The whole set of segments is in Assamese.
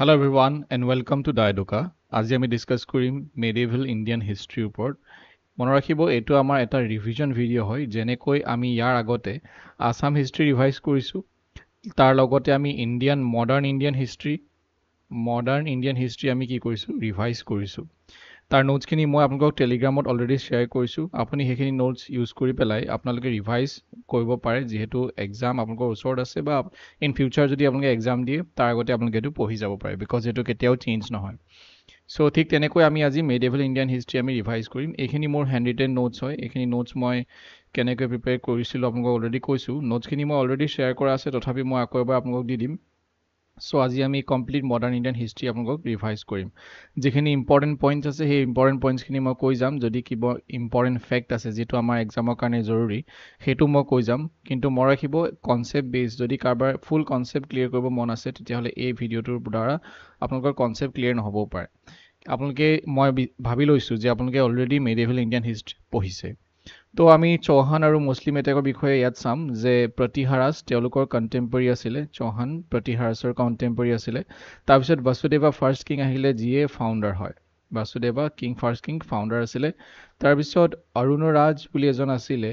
hello' everyone and welcome to ডায়েডোকা আজি আমি ডিছকাছ কৰিম মেডিভেল ইণ্ডিয়ান হিষ্ট্ৰীৰ ওপৰত মনত ৰাখিব এইটো আমাৰ এটা ৰিভিজন ভিডিঅ' হয় যেনেকৈ আমি ইয়াৰ আগতে আছাম হিষ্ট্ৰী ৰিভাইজ কৰিছোঁ তাৰ লগতে আমি Indian modern Indian history modern Indian history আমি কি কৰিছোঁ ৰিভাইজ কৰিছোঁ তাৰ নোটছখিনি মই আপোনালোকক টেলিগ্ৰামত অলৰেডি শ্বেয়াৰ কৰিছোঁ আপুনি সেইখিনি নোটছ ইউজ কৰি পেলাই আপোনালোকে ৰিভাইজ কৰিব পাৰে যিহেতু এক্সাম আপোনালোকৰ ওচৰত আছে বা ইন ফিউচাৰ যদি আপোনালোকে এক্সাম দিয়ে তাৰ আগতে আপোনালোকে এইটো পঢ়ি যাব পাৰে বিকজ সেইটো কেতিয়াও চেঞ্জ নহয় চ' ঠিক তেনেকৈ আমি আজি মেডিভেল ইণ্ডিয়ান হিষ্ট্ৰী আমি ৰিভাইজ কৰিম এইখিনি মোৰ হেণ্ড ৰিটেন নোটছ হয় এইখিনি নোটছ মই কেনেকৈ প্ৰিপেয়াৰ কৰিছিলোঁ আপোনালোকক অলৰেডি কৈছোঁ নোটছখিনি মই অলৰেডি শ্বেয়াৰ কৰা আছে তথাপি মই আকৌ এবাৰ আপোনালোকক দি দিম সো আজি আমি কমপ্লিট মডাৰ্ণ ইণ্ডিয়ান হিষ্ট্ৰী আপোনালোকক ৰিভাইজ কৰিম যিখিনি ইম্পৰ্টেণ্ট পইণ্টছ আছে সেই ইম্পৰ্টেণ্ট পইণ্টছখিনি মই কৈ যাম যদি কিবা ইম্পৰ্টেণ্ট ফেক্ট আছে যিটো আমাৰ এক্সামৰ কাৰণে জৰুৰী সেইটো মই কৈ যাম কিন্তু মই ৰাখিব কনচেপ্ট বেছড যদি কাৰোবাৰ ফুল কনচেপ্ট ক্লিয়াৰ কৰিব মন আছে তেতিয়াহ'লে এই ভিডিঅ'টোৰ দ্বাৰা আপোনালোকৰ কনচেপ্ট ক্লিয়াৰ নহ'বও পাৰে আপোনালোকে মই ভাবি লৈছোঁ যে আপোনালোকে অলৰেডি মেডিভেল ইণ্ডিয়ান হিষ্ট্ৰী পঢ়িছে তো আমি চৌহান আৰু মুছলিম এটেকৰ বিষয়ে ইয়াত চাম যে প্ৰতিহাৰাজ তেওঁলোকৰ কণ্টেম্পৰী আছিলে চৌহান প্ৰতিহাৰাজৰ কণ্টেম্পৰী আছিলে তাৰপিছত বাসুদেৱা ফাৰ্ষ্ট কিং আহিলে যিয়ে ফাউণ্ডাৰ হয় Vasudeva king first king founder আছিলে তাৰপিছত অৰুণৰাজ বুলি এজন আছিলে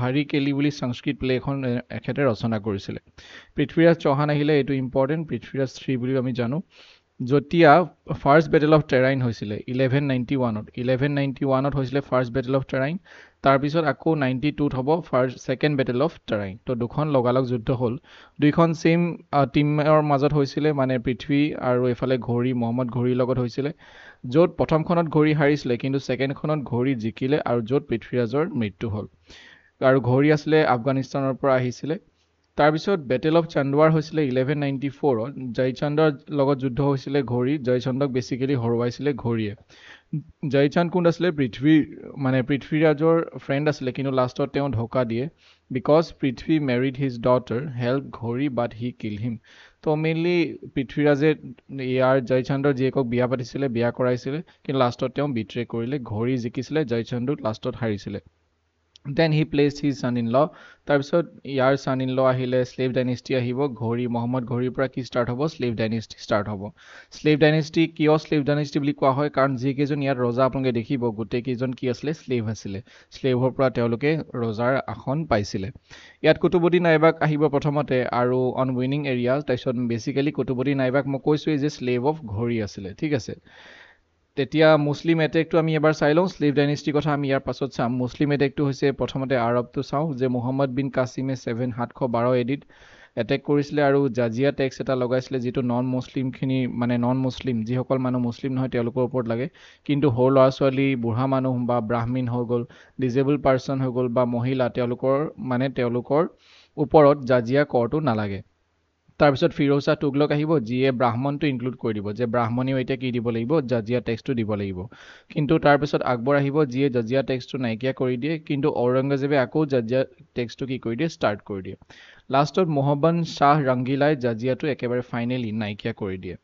হাৰিকেলি বুলি সংস্কৃত প্লে এখন এখেতে ৰচনা কৰিছিলে পৃথ্বীৰাজ চৌহান আহিলে এইটো ইম্পৰ্টেণ্ট পৃথ্বীৰাজ থ্ৰী বুলিও আমি জানো যেতিয়া ফাৰ্ষ্ট বেটেল অফ টেৰাইন হৈছিলে ইলেভেন নাইণ্টি ওৱানত ইলেভেন নাইণ্টি ওৱানত হৈছিলে ফাৰ্ষ্ট বেটেল অফ টেৰাইন তাৰপিছত আকৌ নাইণ্টি টুত হ'ব first second battle of Tarain তো দুখন লগালগ যুদ্ধ হ'ল দুইখন ছেইম টীমৰ মাজত হৈছিলে মানে পৃথিৱী আৰু এইফালে ঘড়ী মহম্মদ ঘড়ীৰ লগত হৈছিলে য'ত প্ৰথমখনত ঘড়ী হাৰিছিলে কিন্তু ছেকেণ্ডখনত ঘড়ী জিকিলে আৰু য'ত পৃথ্বীৰাজৰ মৃত্যু হ'ল আৰু ঘড়ী আছিলে আফগানিস্তানৰ পৰা আহিছিলে তাৰপিছত বেটেল অফ চান্দোৱাৰ হৈছিলে ইলেভেন নাইণ্টি ফ'ৰত জয়চান্দৰ লগত যুদ্ধ হৈছিলে ঘড়ী জয়চান্দক বেছিকেলি হৰুৱাইছিলে ঘড়ীয়ে জয়চান্দ কোন আছিলে পৃথিৱীৰ মানে পৃথ্বীৰাজৰ ফ্ৰেণ্ড আছিলে কিন্তু লাষ্টত তেওঁ ধোকা দিয়ে বিকজ পৃথিৱী মেৰিড হিজ ডটাৰ হেল্প ঘড়ী বাট হি কিল হিম তো মেইনলি পৃথিৱীৰাজে ইয়াৰ জয়চান্দৰ জীয়েকক বিয়া পাতিছিলে বিয়া কৰাইছিলে কিন্তু লাষ্টত তেওঁ বিট্ৰে কৰিলে ঘড়ী জিকিছিলে জয়চান্দক লাষ্টত হাৰিছিলে then he places his son in law তাৰপিছত ইয়াৰ চান ইন ল আহিলে শ্লেভ ডাইনেষ্টি আহিব ঘড়ী মহম্মদ ঘড়ীৰ পৰা কি ষ্টাৰ্ট হ'ব শ্লেভ ডাইনেষ্টি ষ্টাৰ্ট হ'ব শ্লেভ ডাইনেষ্টি কিয় শ্লেভ ডাইনেষ্টি বুলি কোৱা হয় কাৰণ যিকেইজন ইয়াত ৰজা আপোনালোকে দেখিব গোটেইকেইজন কি আছিলে শ্লেভ আছিলে শ্লেভৰ পৰা তেওঁলোকে ৰজাৰ আসন পাইছিলে ইয়াত কুতুবুদ্দিন নাইবাক আহিব প্ৰথমতে আৰু অন উইনিং এৰিয়া তাৰপিছত বেচিকেলি কুতুবুদ্দিন নাইবাক মই কৈছোঁৱেই যে শ্লেভ অফ ঘড়ী আছিলে ঠিক আছে তেতিয়া মুছলিম এটেকটো আমি এবাৰ চাই লওঁ শ্লিভ ডাইনেষ্টিৰ কথা আমি ইয়াৰ পাছত চাম মুছলিম এটেকটো হৈছে প্ৰথমতে আৰৱটো চাওঁ যে মোহাম্মদ বিন কাছিমে ছেভেন সাতশ বাৰ এডিত এটেক কৰিছিলে আৰু জাজিয়া টেক্স এটা লগাইছিলে যিটো নন মুছলিমখিনি মানে নন মুছলিম যিসকল মানুহ মুছলিম নহয় তেওঁলোকৰ ওপৰত লাগে কিন্তু সৰু ল'ৰা ছোৱালী বুঢ়া মানুহ বা ব্ৰাহ্মীণ হৈ গ'ল ডিজেবল পাৰ্চন হৈ গ'ল বা মহিলা তেওঁলোকৰ মানে তেওঁলোকৰ ওপৰত জাজিয়া কৰটো নালাগে তাৰপিছত ফিৰোজা তুগলক আহিব যিয়ে ব্ৰাহ্মণটো ইনক্লুড কৰি দিব যে ব্ৰাহ্মণেও এতিয়া কি দিব লাগিব জাজিয়া টেক্সটো দিব লাগিব কিন্তু তাৰপিছত আকবৰ আহিব যিয়ে জাজিয়া টেক্সটো নাইকিয়া কৰি দিয়ে কিন্তু ঔৰংগজেবে আকৌ জাজিয়া টেক্সটো কি কৰি দিয়ে ষ্টাৰ্ট কৰি দিয়ে লাষ্টত মহবান শ্বাহ ৰাংগিলাই জাজিয়াটো একেবাৰে ফাইনেলি নাইকিয়া কৰি দিয়ে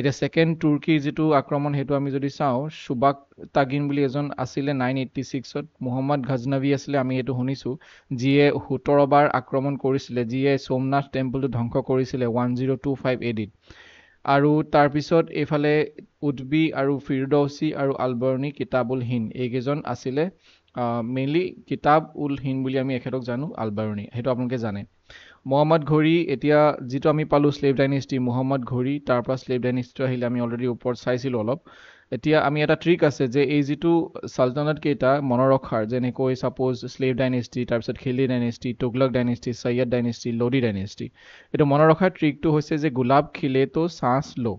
এতিয়া ছেকেণ্ড তুৰ্কীৰ যিটো আক্ৰমণ সেইটো আমি যদি চাওঁ চুবাক তাগিন বুলি এজন আছিলে নাইন এইটটি ছিক্সত মহম্মদ ঘাজনাবী আছিলে আমি সেইটো শুনিছোঁ যিয়ে সোতৰবাৰ আক্ৰমণ কৰিছিলে যিয়ে সোমনাথ টেম্পলটো ধ্বংস কৰিছিলে ওৱান জিৰ' টু ফাইভ এডিত আৰু তাৰপিছত এইফালে উদবি আৰু ফিৰদৌচি আৰু কিতাপ উল হিন এইকেইজন আছিলে মেইনলি কিতাপ উল হিন বুলি আমি এখেতক জানো আলবাৰুণী সেইটো আপোনালোকে জানে মহম্মদ ঘড়ী এতিয়া যিটো আমি পালোঁ শ্লেভ ডাইনেষ্টি মহম্মদ ঘড়ী তাৰপৰা শ্লেভ ডাইনেষ্টিটো আহিলে আমি অলৰেডি ওপৰত চাইছিলোঁ অলপ এতিয়া আমি এটা ট্ৰিক আছে যে এই যিটো চালতানতকেইটা মনৰ ৰখাৰ যেনেকৈ ছাপ'জ শ্লেভ ডাইনেষ্টি তাৰপিছত Khilji dynasty Tughlaq dynasty Sayyid dynasty Lodi dynasty এইটো মনৰ ৰখাৰ ট্ৰিকটো হৈছে যে গোলাপ খিলে তো চাঁচ লো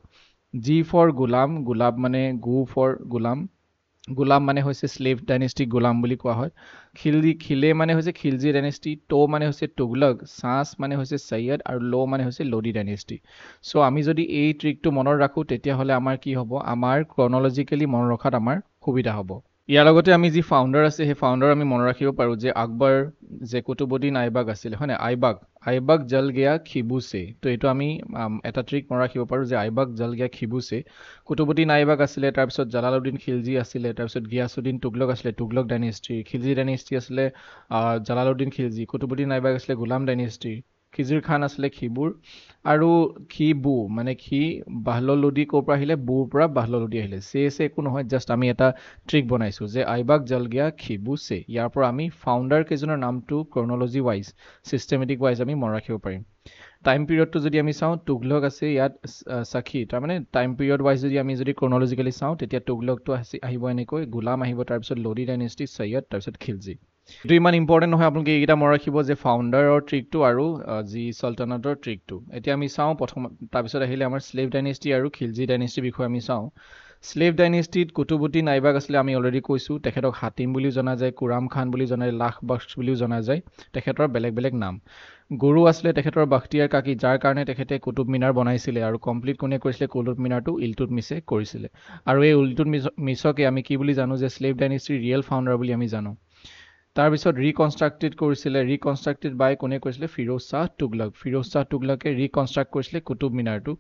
জি ফৰ গোলাম গোলাপ মানে গু ফৰ গোলাম গোলাম মানে হৈছে শ্লেভ ডাইনেষ্টিক গোলাম বুলি কোৱা হয় খিলজি খিলে মানে হৈছে খিলজি ডাইনেষ্টি ট' মানে হৈছে টুগলগ চাঁচ মানে হৈছে চৈয়দ আৰু ল' মানে হৈছে লডি ডাইনেষ্টি চ' আমি যদি এই ট্ৰিকটো মনত ৰাখোঁ তেতিয়াহ'লে আমাৰ কি হ'ব আমাৰ ক্ৰনলজিকেলি মনত ৰখাত আমাৰ সুবিধা হ'ব ইয়াৰ লগতে আমি যি ফাউণ্ডাৰ আছে সেই ফাউণ্ডাৰ আমি মনত ৰাখিব পাৰোঁ যে আকবৰ যে কুটুবুদ্দিন আইবাগ আছিলে হয়নে আইবাগ আইবাগ জল গিয়া খিবুছে ত' এইটো আমি এটা ট্ৰিক মনত ৰাখিব পাৰোঁ যে আইবাগ জল গিয়া খিবুছে কুটুবুদ্দিন আইবাগ আছিলে তাৰপিছত জালালুদ্দিন খিলজী আছিলে তাৰপিছত গিয়াছুদ্দিন তুগলক আছিলে তুগলক ডাইনেষ্ট্ৰী খিলজি ডাইনেষ্ট্ৰী আছিলে জালালুদ্দিন খিলজি কুটুবুদ্দিন আইবাগ আছিলে গোলাম ডাইনেষ্ট্ৰী খিজিৰ খান আছিলে খিবুৰ আৰু খি বু মানে খি বাহল লুডি ক'ৰ পৰা আহিলে বুৰ পৰা বাহল লুডি আহিলে চে চে একো নহয় জাষ্ট আমি এটা ট্ৰিক বনাইছোঁ যে আইবাক জলগীয়া খিবু চে ইয়াৰ পৰা আমি ফাউণ্ডাৰ কেইজনৰ নামটো ক্ৰনলজি ৱাইজ ছিষ্টেমেটিক ৱাইজ আমি মনত ৰাখিব পাৰিম টাইম পিৰিয়ডটো যদি আমি চাওঁ টুগলক আছে ইয়াত চাখী তাৰমানে টাইম পিৰিয়ড ৱাইজ যদি আমি যদি ক্ৰনলজিকেলি চাওঁ তেতিয়া টুগলকটো আহিব এনেকৈ গোলাম আহিব তাৰপিছত লডি ডাইনেষ্টি চৈয়দ তাৰপিছত খিলজি এইটো ইমান ইম্পৰ্টেণ্ট নহয় আপোনালোকে এইকেইটা মনত ৰাখিব যে ফাউণ্ডাৰৰ ট্ৰিকটো আৰু যি চল্টানাটৰ ট্ৰিকটো এতিয়া আমি চাওঁ প্ৰথম তাৰপিছত আহিলে আমাৰ শ্লেভ ডাইনেষ্টি আৰু খিলজি ডাইনেষ্টিৰ বিষয়ে আমি চাওঁ শ্লেভ ডাইনেষ্টিত কুটুবুদ্দিন আইবাগ আছিলে আমি অলৰেডি কৈছোঁ তেখেতক হাতিম বুলিও জনা যায় কোৰাম খান বুলি জনা যায় লাখ বক্স বুলিও জনা যায় তেখেতৰ বেলেগ বেলেগ নাম গুৰু আছিলে তেখেতৰ বাখতিয়াৰ কাকি যাৰ কাৰণে তেখেতে কুটুব মিনাৰ বনাইছিলে আৰু কমপ্লিট কোনে কৰিছিলে কুটুব মিনাৰটো ইলটুত মিছে কৰিছিলে আৰু এই উলটুত মিছ মিছকে আমি কি বুলি জানো যে শ্লেভ ডাইনেষ্টিৰ ৰিয়েল ফাউণ্ডাৰ বুলি আমি জানো তাৰপিছত ৰিকনষ্ট্ৰাক্টেড কৰিছিলে ৰিকনষ্ট্ৰাক্টেড বাই কোনে কৈছিলে ফিৰোজ শ্বাহ তুগলক ফিৰোজ শ্বাহ তুগলকে ৰিকনষ্ট্ৰাক্ট কৰিছিলে কুটুব মিনাৰটো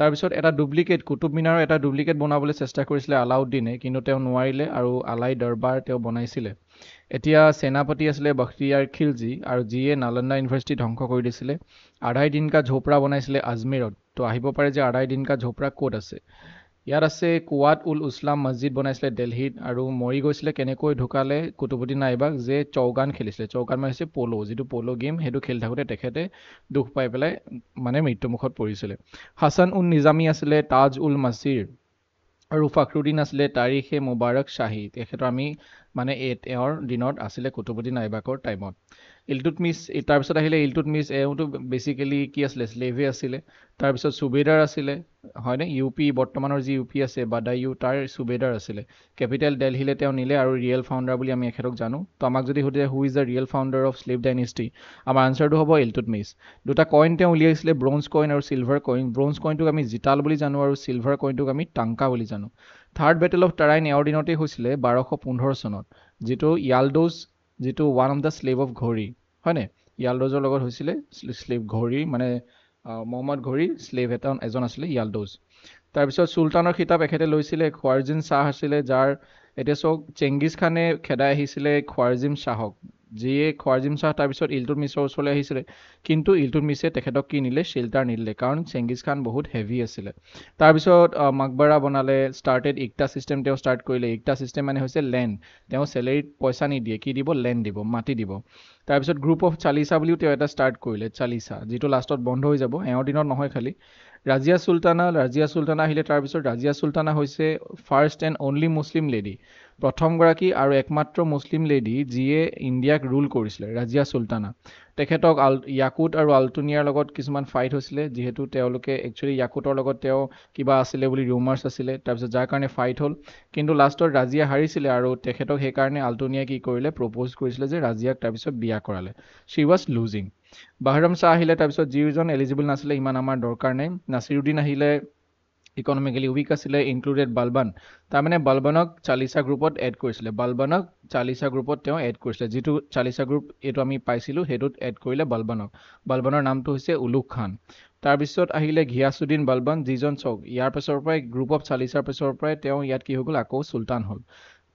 তাৰপিছত এটা ডুপ্লিকেট কুটুব মিনাৰৰ এটা ডুপ্লিকেট বনাবলৈ চেষ্টা কৰিছিলে আলাউদ্দিনে কিন্তু তেওঁ নোৱাৰিলে আৰু আলাই দৰবাৰ তেওঁ বনাইছিলে এতিয়া সেনাপতি আছিলে বখতিয়াৰ খিলজি আৰু যিয়ে নালন্দা ইউনিভাৰ্চিটি ধ্বংস কৰি দিছিলে আধাই দিনকা ঝোপৰা বনাইছিলে আজমেৰত তো আহিব পাৰে যে আধাই দিনকা ঝোপৰা ক'ত আছে ইয়াত আছে কুৱাত উল ইছলাম মছজিদ বনাইছিলে দেলহিত আৰু মৰি গৈছিলে কেনেকৈ ঢুকালে কুটুবুদ্দিন নাইবাক যে চৌগান খেলিছিলে চৌগান মানে হৈছে পল' যিটো পল' গেম সেইটো খেলি থাকোঁতে তেখেতে দুখ পাই পেলাই মানে মৃত্যুমুখত পৰিছিলে হাছান উল নিজামী আছিলে তাজ উল মছিৰ আৰু ফাখৰুদ্দিন আছিলে তাৰিখে মুবাৰক শ্বাহী তেখেতৰ আমি মানে এ তেওঁৰ দিনত আছিলে কুটুবুদ্দিন নাইবাকৰ টাইমত ইলটুত মিছ তাৰপিছত আহিলে ইলটুত মিছ এওঁটো বেচিকেলি কি আছিলে শ্লেভে আছিলে তাৰপিছত চুবেদাৰ আছিলে হয়নে ইউ পি বৰ্তমানৰ যি ইউ পি আছে বাদায়ু তাৰ চুবেদাৰ আছিলে কেপিটেল দেলহিলে তেওঁ নিলে আৰু ৰিয়েল ফাউণ্ডাৰ বুলি আমি এখেতক জানো তো আমাক যদি সুধে who is the real founder of slave dynasty আমাৰ আনচাৰটো হ'ব ইলটুত মিছ দুটা কইন তেওঁ উলিয়াইছিলে ব্ৰঞ্জ কইন আৰু চিলভাৰ কইন ব্ৰঞ্জ কইনটোক আমি জিতাল বুলি জানো আৰু চিলভাৰ কইনটোক আমি টাংকা বুলি জানো থাৰ্ড বেটেল অফ তাৰাইন এওঁৰ দিনতেই হৈছিলে বাৰশ পোন্ধৰ চনত যিটো ইয়ালডোজ যিটো one of the slave of ঘড়ী হয়নে ইয়ালড'জৰ লগত হৈছিলে শ্লেভ ঘড়ীৰ মানে মহম্মদ ঘড়ীৰ শ্লেভ এটা এজন আছিলে ইয়ালড'জ তাৰপিছত চুলতানৰ খিতাপ এখেতে লৈছিলে খোৱাৰজিম শ্বাহ আছিলে যাৰ এতিয়া চাওক চেংগিজ খানে খেদাই আহিছিলে খোৱাৰজিম শ্বাহক যিয়ে খোৱাৰজিম শ্বাহ তাৰপিছত ইলটুট মিছৰ ওচৰলৈ আহিছিলে কিন্তু ইলটুট মিছে তেখেতক কি নিলে শ্বিল্টাৰ নিদিলে কাৰণ চেংগিজ খান বহুত হেভি আছিলে তাৰপিছত মাকবাৰা বনালে ষ্টাৰ্টেড ইকটা ছিষ্টেম তেওঁ ষ্টাৰ্ট কৰিলে ইকটা ছিষ্টেম মানে হৈছে লেণ্ড তেওঁ চেলেৰিত পইচা নিদিয়ে কি দিব লেণ্ড দিব মাটি দিব তাৰপিছত গ্ৰুপ অফ চালিচা বুলিও তেওঁ এটা ষ্টাৰ্ট কৰিলে চালিচা যিটো লাষ্টত বন্ধ হৈ যাব এওঁৰ দিনত নহয় খালি ৰাজিয়া চুলতানা ৰাজিয়া চুলতানা আহিলে তাৰপিছত ৰাজিয়া চুলতানা হৈছে first and only Muslim lady প্ৰথমগৰাকী আৰু একমাত্ৰ মুছলিম লেডী যিয়ে ইণ্ডিয়াক ৰুল কৰিছিলে ৰাজিয়া চুলতানা তেখেতক আল ইয়াকুট আৰু আলটুনিয়াৰ লগত কিছুমান ফাইট হৈছিলে যিহেতু তেওঁলোকে একচুৱেলি ইয়াকুটৰ লগত তেওঁ কিবা আছিলে বুলি ৰুমাৰ্ছ আছিলে তাৰপিছত যাৰ কাৰণে ফাইট হ'ল কিন্তু লাষ্টত ৰাজিয়া হাৰিছিলে আৰু তেখেতক সেইকাৰণে আলটুনিয়াই কি কৰিলে প্ৰপ'জ কৰিছিলে যে ৰাজিয়াক তাৰপিছত বিয়া কৰালে she was losing Bahram Shah আহিলে তাৰপিছত যিজন এলিজিবল নাছিলে ইমান আমাৰ দৰকাৰ নাই নাছিৰুদ্দিন আহিলে ইকনমিকেলি উইক আছিলে ইনক্লুডেড বালবান তাৰমানে বালবানক চালিচা গ্ৰুপত এড কৰিছিলে বালবানক চালিচা গ্ৰুপত তেওঁ এড কৰিছিলে যিটো চালিচা গ্ৰুপ এইটো আমি পাইছিলোঁ সেইটোত এড কৰিলে বালবানক বালবানৰ নামটো হৈছে উলুক খান তাৰপিছত আহিলে ঘিয়াছুদ্দিন বালবান যিজন চক ইয়াৰ পাছৰ পৰাই গ্ৰুপ অফ চালিচাৰ পাছৰ পৰাই তেওঁ ইয়াত কি হৈ গ'ল আকৌ চুলতান হ'ল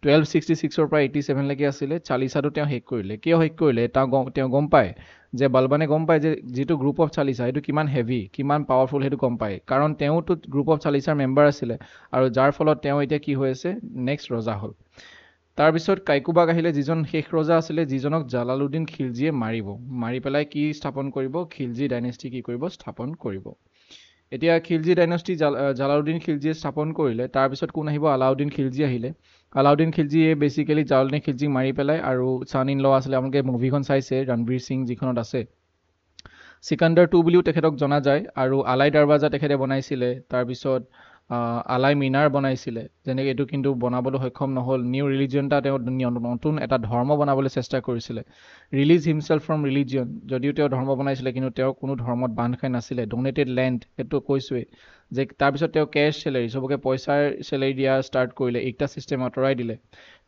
টুৱেল্ভ ছিক্সটি ছিক্সৰ পৰা এইটি ছেভেনলৈকে আছিলে চালিচাটো তেওঁ শেষ কৰিলে কিয় শেষ কৰিলে তেওঁ গম তেওঁ গম পায় যে বালবানে গম পায় যে যিটো গ্ৰুপ অফ চালিচা সেইটো কিমান হেভি কিমান পাৱাৰফুল সেইটো গম পায় কাৰণ তেওঁতো গ্ৰুপ অফ চালিচাৰ মেম্বাৰ আছিলে আৰু যাৰ ফলত তেওঁ এতিয়া কি হৈ আছে নেক্সট ৰজা হ'ল তাৰপিছত কাইকুবাগ আহিলে যিজন শেষ ৰজা আছিলে যিজনক জালালুদ্দিন খিলজীয়ে মাৰিব মাৰি পেলাই কি স্থাপন কৰিব খিলজী ডাইনেষ্টি কি কৰিব স্থাপন কৰিব এতিয়া খিলজি ডাইনষ্টি জাল জালাউদ্দিন খিলজিয়ে স্থাপন কৰিলে তাৰপিছত কোন আহিব আলাউদ্দিন খিলজি আহিলে আলাউদ্দিন খিলজিয়ে বেচিকেলি জালাউদ্দিন খিলজিক মাৰি পেলাই আৰু ছান ইন ল' আছিলে আপোনালোকে মুভিখন চাইছে ৰণবীৰ সিং যিখনত আছে চিকান্দাৰ টু বুলিও তেখেতক জনা যায় আৰু আলাই দৰৱাজা তেখেতে বনাইছিলে তাৰপিছত আলাই মিনাৰ বনাইছিলে যেনেকৈ এইটো কিন্তু বনাবলৈ সক্ষম নহ'ল নিউ ৰিলিজিয়ন এটা তেওঁ নতুন এটা ধৰ্ম বনাবলৈ চেষ্টা কৰিছিলে ৰিলিজ হিমচেল্ফ ফ্ৰম ৰিলিজিয়ন যদিও তেওঁ ধৰ্ম বনাইছিলে কিন্তু তেওঁ কোনো ধৰ্মত বান্ধ খাই নাছিলে ড'নেটেড লেণ্ড সেইটো কৈছোৱেই যে তাৰপিছত তেওঁ কেছ চেলেৰি চবকে পইচাৰ চেলেৰি দিয়া ষ্টাৰ্ট কৰিলে একটা ছিষ্টেম আঁতৰাই দিলে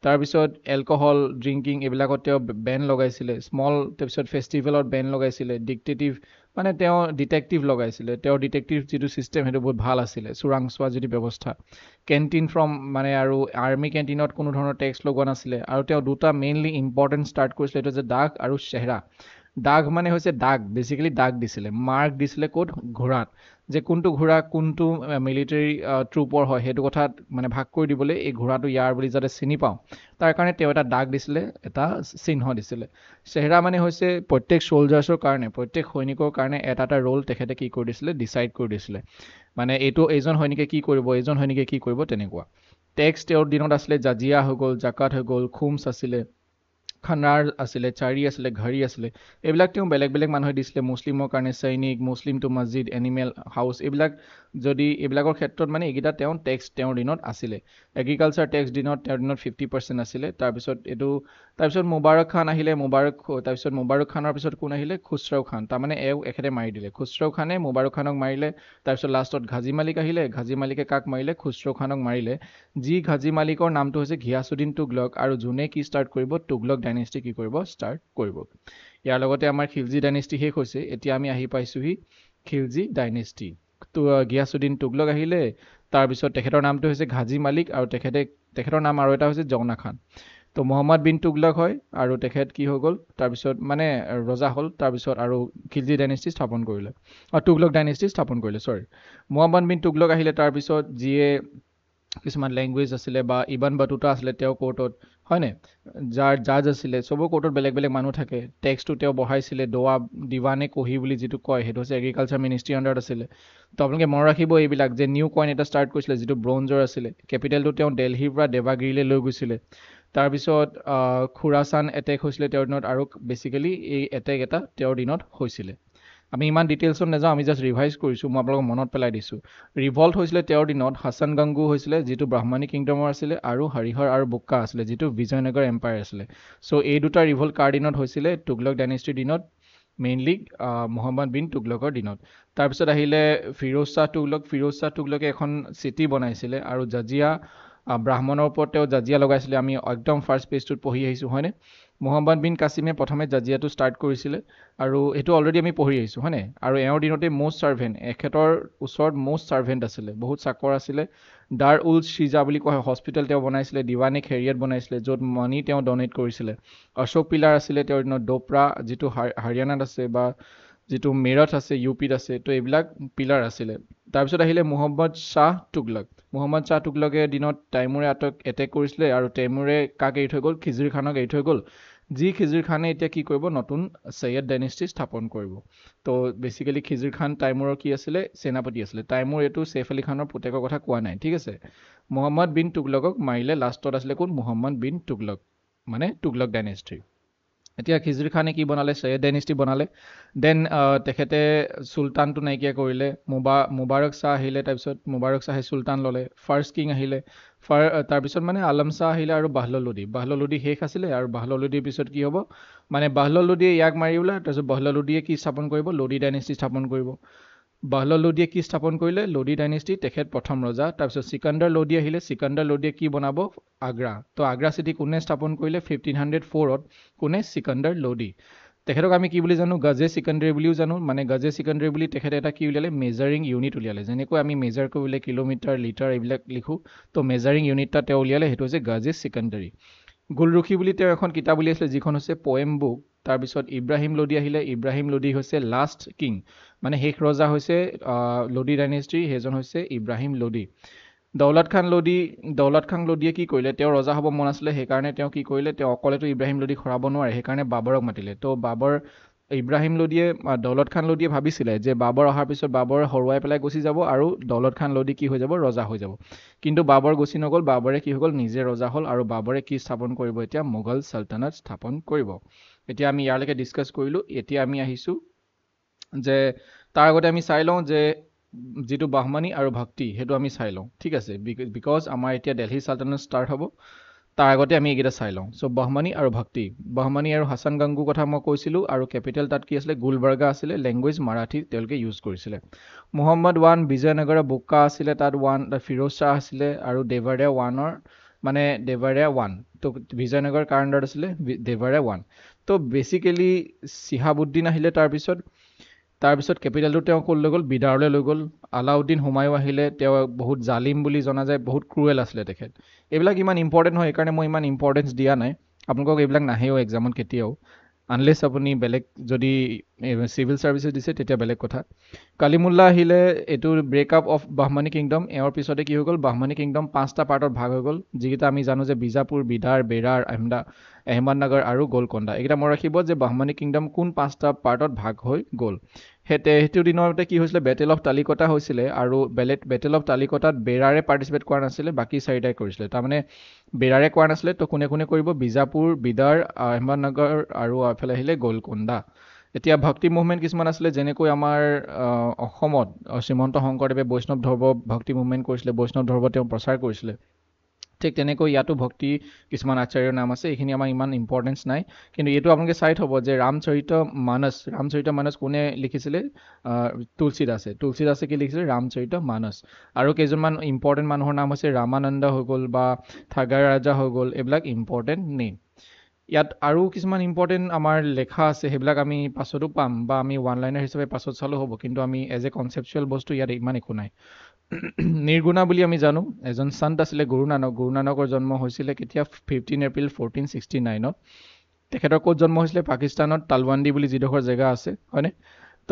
তাৰপিছত এলকহল ড্ৰিংকিং এইবিলাকত তেওঁ বেন লগাইছিলে স্মল তাৰপিছত ফেষ্টিভেলত বেন লগাইছিলে ডিক্টেটিভ মানে তেওঁ ডিটেক্টিভ লগাইছিলে তেওঁৰ ডিটেক্টিভ যিটো ছিষ্টেম সেইটো বহুত ভাল আছিলে চোৰাং চোৱা যিটো ব্যৱস্থা কেণ্টিন ফ্ৰম মানে আৰু আৰ্মি কেণ্টিনত কোনো ধৰণৰ টেক্স লগোৱা নাছিলে আৰু তেওঁ দুটা মেইনলি ইম্পৰ্টেণ্ট ষ্টাৰ্ট কৰিছিলে এইটো হৈছে দাগ আৰু চেহেৰা দাগ মানে হৈছে দাগ বেচিকেলি দাগ দিছিলে মাৰ্ক দিছিলে ক'ত ঘোঁৰাত যে কোনটো ঘোঁৰা কোনটো মিলিটেৰী ট্ৰুপৰ হয় সেইটো কথা মানে ভাগ কৰি দিবলৈ এই ঘোঁৰাটো ইয়াৰ বুলি যাতে চিনি পাওঁ তাৰ কাৰণে তেওঁ এটা ডাক দিছিলে এটা চিহ্ন দিছিলে চেহেৰা মানে হৈছে প্ৰত্যেক চলজাৰ্ছৰ কাৰণে প্ৰত্যেক সৈনিকৰ কাৰণে এটা এটা ৰ'ল তেখেতে কি কৰি দিছিলে ডিচাইড কৰি দিছিলে মানে এইটো এইজন সৈনিকে কি কৰিব এইজন সৈনিকে কি কৰিব তেনেকুৱা টেক্স তেওঁৰ দিনত আছিলে জাজিয়া হৈ গ'ল জাকাত হৈ গ'ল খুমছ আছিলে খানাৰ আছিলে চাৰি আছিলে ঘড়ী আছিলে এইবিলাক তেওঁ বেলেগ বেলেগ মানুহে দিছিলে মুছলিমৰ কাৰণে চৈনিক মুছলিম টু মছজিদ এনিমেল হাউচ এইবিলাক যদি এইবিলাকৰ ক্ষেত্ৰত মানে এইকেইটা তেওঁ টেক্স তেওঁৰ দিনত আছিলে এগ্ৰিকালচাৰ টেক্স দিনত তেওঁৰ দিনত ফিফটি পাৰ্চেণ্ট আছিলে তাৰপিছত এইটো তাৰপিছত মুবাৰক খান আহিলে মুবাৰক তাৰপিছত মুবাৰক খানৰ পিছত কোন আহিলে খুচৰাও খান তাৰমানে এওঁ এখেতে মাৰি দিলে খুচৰাও খানে মুবাৰক খানক মাৰিলে তাৰপিছত লাষ্টত ঘাজী মালিক আহিলে ঘাজী মালিকে কাক মাৰিলে খুচৰাও খানক মাৰিলে যি ঘাজী মালিকৰ নামটো হৈছে ঘিয়াছুদ্দিন টুগলক আৰু যোনে কি ষ্টাৰ্ট কৰিব টুগলক ডাইনেষ্টি কি কৰিব ষ্টাৰ্ট কৰিব ইয়াৰ লগতে আমাৰ খিলজি ডাইনেষ্টি শেষ হৈছে এতিয়া আমি আহি পাইছোহি খিলজি ডাইনেষ্টি তো গিয়াছুদ্দিন তুগলক আহিলে তাৰপিছত তেখেতৰ নামটো হৈছে ঘাজী মালিক আৰু তেখেতে তেখেতৰ নাম আৰু এটা হৈছে জগনা খান তো মহম্মদ বিন টুগলক হয় আৰু তেখেত কি হৈ গ'ল তাৰপিছত মানে ৰজা হ'ল তাৰপিছত আৰু খিলজি ডাইনেষ্টি স্থাপন কৰিলে অঁ তুগলক ডাইনেষ্টি স্থাপন কৰিলে চৰি মহম্মদ বিন টুগলক আহিলে তাৰপিছত যিয়ে কিছুমান লেংগুৱেজ আছিলে বা ইবান বাটুটা আছিলে তেওঁ কোৰ্টত হয়নে যাৰ জাজ আছিলে চবৰ কোৰ্টত বেলেগ বেলেগ মানুহ থাকে টেক্সটো তেওঁ বঢ়াইছিলে দোৱা দিৱানে কহি বুলি যিটো কয় সেইটো হৈছে এগ্ৰিকালচাৰ মিনিষ্ট্ৰী আণ্ডাৰত আছিলে তো আপোনালোকে মনত ৰাখিব এইবিলাক যে নিউ কইন এটা ষ্টাৰ্ট কৰিছিলে যিটো ব্ৰঞ্জৰ আছিলে কেপিটেলটো তেওঁ দেলহিৰ পৰা দেৱাগিৰিলৈ লৈ গৈছিলে তাৰপিছত খুৰাচান এটেক হৈছিলে তেওঁৰ দিনত আৰু বেছিকেলি এই এটেক এটা তেওঁৰ দিনত হৈছিলে আমি ইমান ডিটেইলছত নাযাওঁ আমি জাষ্ট ৰিভাইজ কৰিছোঁ মই আপোনালোকক মনত পেলাই দিছোঁ ৰিভল্ট হৈছিলে তেওঁৰ দিনত হাছান গাংগু হৈছিলে যিটো ব্ৰাহ্মণী কিংডমৰ আছিলে আৰু হৰিহৰ আৰু বুক্কা আছিলে যিটো বিজয়নগৰ এম্পায়াৰ আছিলে চ' এই দুটা ৰিভল্ট কাৰ দিনত হৈছিলে টুগলক ডাইনেষ্টিৰ দিনত মেইনলি মহম্মদ বিন টুগলকৰ দিনত তাৰপিছত আহিলে ফিৰোজ শ্বাহ টুগলক ফিৰোজ শ্বাহ টুগলকে এখন চিটি বনাইছিলে আৰু জাজিয়া ব্ৰাহ্মণৰ ওপৰত তেওঁ জাজিয়া লগাইছিলে আমি একদম ফাৰ্ষ্ট পেজটোত পঢ়ি আহিছোঁ হয়নে মহম্মদ বিন কাছিমে প্ৰথমে জাজিয়াটো ষ্টাৰ্ট কৰিছিলে আৰু এইটো অলৰেডি আমি পঢ়ি আহিছোঁ হয়নে আৰু এওঁৰ দিনতে মষ্ট ছাৰ্ভেণ্ট এখেতৰ ওচৰত মষ্ট ছাৰ্ভেণ্ট আছিলে বহুত চাকৰ আছিলে দাৰ উল শ্ৰীজা বুলি কোৱা হয় হস্পিটেল তেওঁ বনাইছিলে দিৱানীক হেৰিয়াত বনাইছিলে য'ত মানি তেওঁ ডনেট কৰিছিলে অশোক পিলাৰ আছিলে তেওঁৰ দিনত ডোপ্ৰা যিটো হাৰ হাৰিয়ানাত আছে বা যিটো মেৰঠ আছে ইউ পিত আছে তো এইবিলাক পিলাৰ আছিলে তাৰপিছত আহিলে মোহাম্মদ শ্বাহ টুকলক মোহাম্মদ শ্বাহ টুকলকে দিনত টাইমুৰে আটক এটেক কৰিছিলে আৰু টাইমুৰে কাক এৰি থৈ গ'ল খিজিৰ খানক এৰি থৈ গ'ল যি খিজিৰ খানে এতিয়া কি কৰিব নতুন চৈয়দ ডাইনেষ্টি স্থাপন কৰিব তো বেচিকেলি খিজিৰ খান তাইমুৰৰ কি আছিলে সেনাপতি আছিলে তাইমুৰ এইটো চেফ আলী খানৰ পুতেকৰ কথা কোৱা নাই ঠিক আছে মহম্মদ বিন টুগলকক মাৰিলে লাষ্টত আছিলে কোন মহম্মদ বিন টুগলক মানে টুগলক ডাইনেষ্টিৰ এতিয়া খিজৰি খানে কি বনালে চৈয়দ ডাইনেষ্টি বনালে দেন তেখেতে চুলতানটো নাইকিয়া কৰিলে মুবা মুবাৰক শ্বাহ আহিলে তাৰপিছত মুবাৰক শ্বাহে চুলতান ল'লে ফাৰ্ষ্ট কিং আহিলে ফাৰ তাৰপিছত মানে আলম শ্বাহ আহিলে আৰু বাহলুদি বাহলুদি শেষ আছিলে আৰু বাহলুদিৰ পিছত কি হ'ব মানে বাহলুদিয়ে ইয়াক মাৰিবলৈ তাৰপিছত বাহলুদিয়ে কি স্থাপন কৰিব লুডি ডাইনেষ্টি স্থাপন কৰিব বাহল লোদিয়ে কি স্থাপন কৰিলে লোডি ডাইনেষ্টি তেখেত প্ৰথম ৰজা তাৰপিছত চিকান্দাৰ লোডি আহিলে চিকান্দাৰ লোডিয়ে কি বনাব আগ্ৰা তো আগ্ৰা চিটি কোনে স্থাপন কৰিলে ফিফটিন হাণ্ড্ৰেড ফ'ৰত কোনে চিকান্দাৰ লোডি তেখেতক আমি কি বুলি জানো গাজে ছিকেণ্ডেৰী বুলিও জানো মানে গাজে ছিকেণ্ডেৰী বুলি তেখেতে এটা কি উলিয়ালে মেজাৰিং ইউনিট উলিয়ালে যেনেকৈ আমি মেজাৰ কৰিবলৈ কিলোমিটাৰ লিটাৰ এইবিলাক লিখোঁ তো মেজাৰিং ইউনিট এটা তেওঁ উলিয়ালে সেইটো হৈছে গাজে চিকেণ্ডেৰী গোলৰখী বুলি তেওঁ এখন কিতাপ উলিয়াইছিলে যিখন হৈছে পয়েম বুক তাৰপিছত ইব্ৰাহিম লোদী আহিলে ইব্ৰাহিম লোদী হৈছে লাষ্ট কিং মানে শেষ ৰজা হৈছে লোদী ডাইনেষ্ট্ৰী সেইজন হৈছে ইব্ৰাহিম লোদী দৌলত খান লোদী দৌলত খান লোদিয়ে কি কৰিলে তেওঁ ৰজা হ'ব মন আছিলে সেইকাৰণে তেওঁ কি কৰিলে তেওঁ অকলেতো ইব্ৰাহিম লোদীক হৰাব নোৱাৰে সেইকাৰণে বাবৰক মাতিলে ত' বাবৰ ইব্ৰাহিম লোদিয়ে দৌলত খান লোদিয়ে ভাবিছিলে যে বাবৰ অহাৰ পিছত বাবৰ হৰুৱাই পেলাই গুচি যাব আৰু দৌলত খান লোদি কি হৈ যাব ৰজা হৈ যাব কিন্তু বাবৰ গুচি নগ'ল বাবৰে কি হৈ গ'ল নিজে ৰজা হ'ল আৰু বাবৰে কি স্থাপন কৰিব এতিয়া মোগল চালতানাত স্থাপন কৰিব এতিয়া আমি ইয়ালৈকে ডিছকাছ কৰিলোঁ এতিয়া আমি আহিছোঁ যে তাৰ আগতে আমি চাই লওঁ যে যিটো বাহমানী আৰু ভক্তি সেইটো আমি চাই লওঁ ঠিক আছে বিকজ আমাৰ এতিয়া দেলহি চালতানাত ষ্টাৰ্ট হ'ব তাৰ আগতে আমি এইকেইটা চাই লওঁ চ' বহমানী আৰু ভক্তি বহমানী আৰু হাছান গাংগুৰ কথা মই কৈছিলোঁ আৰু কেপিটেল তাত কি আছিলে গুলবাৰ্গা আছিলে লেংগুৱেজ মাৰাঠী তেওঁলোকে ইউজ কৰিছিলে মহম্মদ ওৱান বিজয়নগৰৰ বোকা আছিলে তাত ওৱান ফিৰোজ শ্বাহ আছিলে আৰু দেৱাৰিয়া ওৱানৰ মানে দেৱাৰিয়া ওৱান ত' বিজয়নগৰ কাৰণ্ডাৰ আছিলে দেৱাৰিয়া ওৱান ত' বেচিকেলি চিহাবুদ্দিন আহিলে তাৰপিছত তাৰপিছত কেপিটেলটো তেওঁ ক'ত লৈ গ'ল বিদাৰলৈ লৈ গ'ল আলাউদ্দিন সোমায়ো আহিলে তেওঁ বহুত জালিম বুলি জনা যায় বহুত ক্ৰুৱেল আছিলে তেখেত এইবিলাক ইমান ইম্পৰ্টেণ্ট হয় সেইকাৰণে মই ইমান ইম্পৰ্টেঞ্চ দিয়া নাই আপোনালোকক এইবিলাক নাহেও এক্সামত কেতিয়াও আনলেছ আপুনি বেলেগ যদি চিভিল ছাৰ্ভিচেছ দিছে তেতিয়া বেলেগ কথা কালিমুল্লা আহিলে এইটো ব্ৰেকআপ অফ বাহমানী কিংডম এওঁৰ পিছতে কি হৈ গ'ল বাহমানী কিংডম পাঁচটা পাৰ্টত ভাগ হৈ গ'ল যিকেইটা আমি জানো যে বিজাপুৰ বিদাৰ বেৰাৰ আহমদা আহমদনগৰ আৰু গোলকণ্ডা এইকেইটা মনত ৰাখিব যে বাহমানী কিংডম কোন পাঁচটা পাৰ্টত ভাগ হৈ গ'ল সেইটো দিনতে কি হৈছিলে বেটেল অফ তালিকটা হৈছিলে আৰু বেলেগ বেটেল অফ তালিকটাত বেৰাৰে পাৰ্টিচিপেট কৰা নাছিলে বাকী চাৰিটাই কৰিছিলে তাৰমানে বেৰাৰে কৰা নাছিলে তো কোনে কোনে কৰিব বিজাপুৰ বিদাৰ আহমদনগৰ আৰু এফালে আহিলে গোলকণ্ডা এতিয়া ভক্তি মুভমেণ্ট কিছুমান আছিলে যেনেকৈ আমাৰ অসমত শ্ৰীমন্ত শংকৰদেৱে বৈষ্ণৱ ধৰ্ম ভক্তি মুভমেণ্ট কৰিছিলে বৈষ্ণৱ ধৰ্ম তেওঁ প্ৰচাৰ কৰিছিলে ঠিক তেনেকৈ ইয়াতো ভক্তি কিছুমান আচাৰ্যৰ নাম আছে এইখিনি আমাৰ ইমান ইম্পৰ্টেঞ্চ নাই কিন্তু এইটো আপোনালোকে চাই থ'ব যে ৰামচৰিত মানস ৰামচৰিত মানস কোনে লিখিছিলে তুলসীদাসে তুলসীদাসে কি লিখিছিলে ৰামচৰিত মানস আৰু কেইজনমান ইম্পৰ্টেণ্ট মানুহৰ নাম হৈছে ৰামানন্দ হৈ গ'ল বা থাগাৰ ৰাজা হৈ গ'ল এইবিলাক ইম্পৰ্টেণ্ট নেম ইয়াত আৰু কিছুমান ইম্পৰ্টেণ্ট আমাৰ লেখা আছে সেইবিলাক আমি পাছতো পাম বা আমি ওৱান লাইনাৰ হিচাপে পাছত চালো হ'ব কিন্তু আমি এজ এ কনচেপচুৱেল বস্তু ইয়াত ইমান একো নাই নিৰ্গুণা বুলি আমি জানো এজন চান্ত আছিলে গুৰু নানক গুৰু নানকৰ জন্ম হৈছিলে কেতিয়া ফিফটিন এপ্ৰিল ফ'ৰটিন ছিক্সটি নাইনত তেখেতৰ ক'ত জন্ম হৈছিলে পাকিস্তানত তালৱান্দি বুলি যিডোখৰ জেগা আছে হয়নে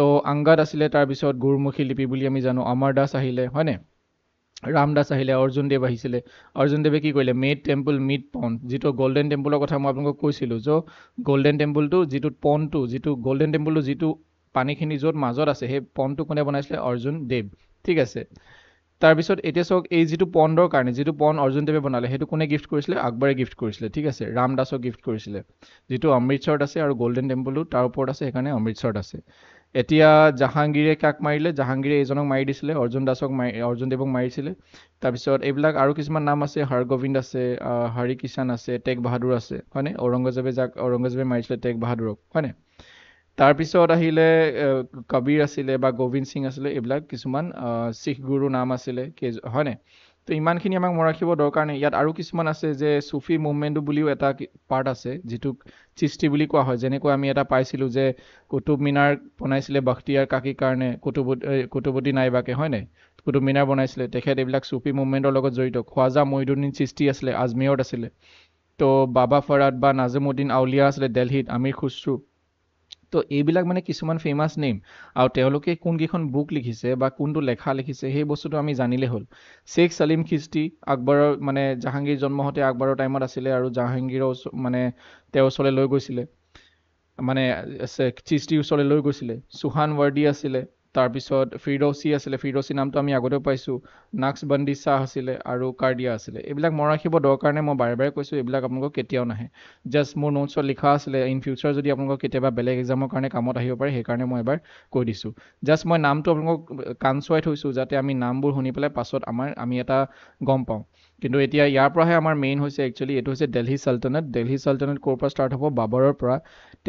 তো আংগাদ আছিলে তাৰপিছত গুৰুমুখী লিপি বুলি আমি জানো অমৰ দাস আহিলে হয়নে ৰাম দাস আহিলে অৰ্জুনদেৱ আহিছিলে অৰ্জুনদেৱে কি কৰিলে মেড টেম্পল মিড পন যিটো গল্ডেন টেম্পলৰ কথা মই আপোনালোকক কৈছিলোঁ য' গল্ডেন টেম্পলটো যিটো পনটো যিটো গল্ডেন টেম্পলটো যিটো পানীখিনি য'ত মাজত আছে সেই পনটো কোনে বনাইছিলে অৰ্জুন দেৱ ঠিক আছে তাৰপিছত এতিয়া চাওক এই যিটো পণ্ডৰ কাৰণে যিটো পণ্ড অৰ্জুন দেৱে বনালে সেইটো কোনে গিফ্ট কৰিছিলে আকবৰে গিফ্ট কৰিছিলে ঠিক আছে ৰামদাসক গিফ্ট কৰিছিলে যিটো অমৃতসৰত আছে আৰু গল্ডেন টেম্পলো তাৰ ওপৰত আছে সেইকাৰণে অমৃতসৰত আছে এতিয়া জাহাংগীৰে কাক মাৰিলে জাহাংগীৰে এইজনক মাৰি দিছিলে অৰ্জুন দাসক মাৰি অৰ্জুনদেৱক মাৰিছিলে তাৰপিছত এইবিলাক আৰু কিছুমান নাম আছে হৰগোবিন্দ আছে হৰি কিষাণ আছে টেগ বাহাদুৰ আছে হয়নে ঔৰংগজেবে যাক ঔৰংগজেবে মাৰিছিলে টেগ বাহাদুৰক হয়নে তাৰপিছত আহিলে কবিৰ আছিলে বা গোবিন্দ সিং আছিলে এইবিলাক কিছুমান শিখ গুৰু নাম আছিলে কেই হয়নে তো ইমানখিনি আমাক মনত ৰাখিব দৰকাৰ নাই ইয়াত আৰু কিছুমান আছে যে চুফি মুভমেণ্টো বুলিও এটা পাৰ্ট আছে যিটোক চিষ্টি বুলি কোৱা হয় যেনেকৈ আমি এটা পাইছিলোঁ যে কুটুব মিনাৰ বনাইছিলে বখতিয়াৰ কাকীৰ কাৰণে কুটুব কুটুবুদ্দিন নাইবাকে হয়নে কুটুব মিনাৰ বনাইছিলে তেখেত এইবিলাক চুফি মুভমেণ্টৰ লগত জড়িত খোৱাজা মৈদুদ্দিন সৃষ্টি আছিলে আজমেৰত আছিলে তো বাবা ফৰাদ বা নাজিমুদ্দিন আউলিয়া আছিলে দেলহিত আমিৰ খুচৰু তো এইবিলাক মানে কিছুমান ফেমাছ নেম আৰু তেওঁলোকে কোনকেইখন বুক লিখিছে বা কোনটো লেখা লিখিছে সেই বস্তুটো আমি জানিলেই হ'ল শ্বেখ চালিম খিষ্টি আকবৰৰ মানে জাহাংগীৰ জন্ম হওঁতে আকবৰৰ টাইমত আছিলে আৰু জাহাংগীৰৰ ওচৰ মানে তেওঁৰ ওচৰলৈ লৈ গৈছিলে মানে চিষ্টিৰ ওচৰলৈ লৈ গৈছিলে চুহান ৱাৰ্ডি আছিলে তাৰপিছত ফিৰ'চি আছিলে ফিৰ'চি নামটো আমি আগতেও পাইছোঁ নাক্স বন্দিচাহ আছিলে আৰু কাৰ্ডিয়া আছিলে এইবিলাক মন ৰাখিব দৰকাৰণে মই বাৰে বাৰে কৈছোঁ এইবিলাক আপোনালোকৰ কেতিয়াও নাহে জাষ্ট মোৰ নোটছত লিখা আছিলে ইন ফিউচাৰ যদি আপোনালোকক কেতিয়াবা বেলেগ এক্সামৰ কাৰণে কামত আহিব পাৰে সেইকাৰণে মই এবাৰ কৈ দিছোঁ জাষ্ট মই নামটো আপোনালোকক কাণ চুৱাই থৈছোঁ যাতে আমি নামবোৰ শুনি পেলাই পাছত আমাৰ আমি এটা গম পাওঁ কিন্তু এতিয়া ইয়াৰ পৰাহে আমাৰ মেইন হৈছে একচুৱেলি এইটো হৈছে দেলহি চাল্টানেট দেলহি চাল্টানেট ক'ৰ পৰা ষ্টাৰ্ট হ'ব বাবৰৰ পৰা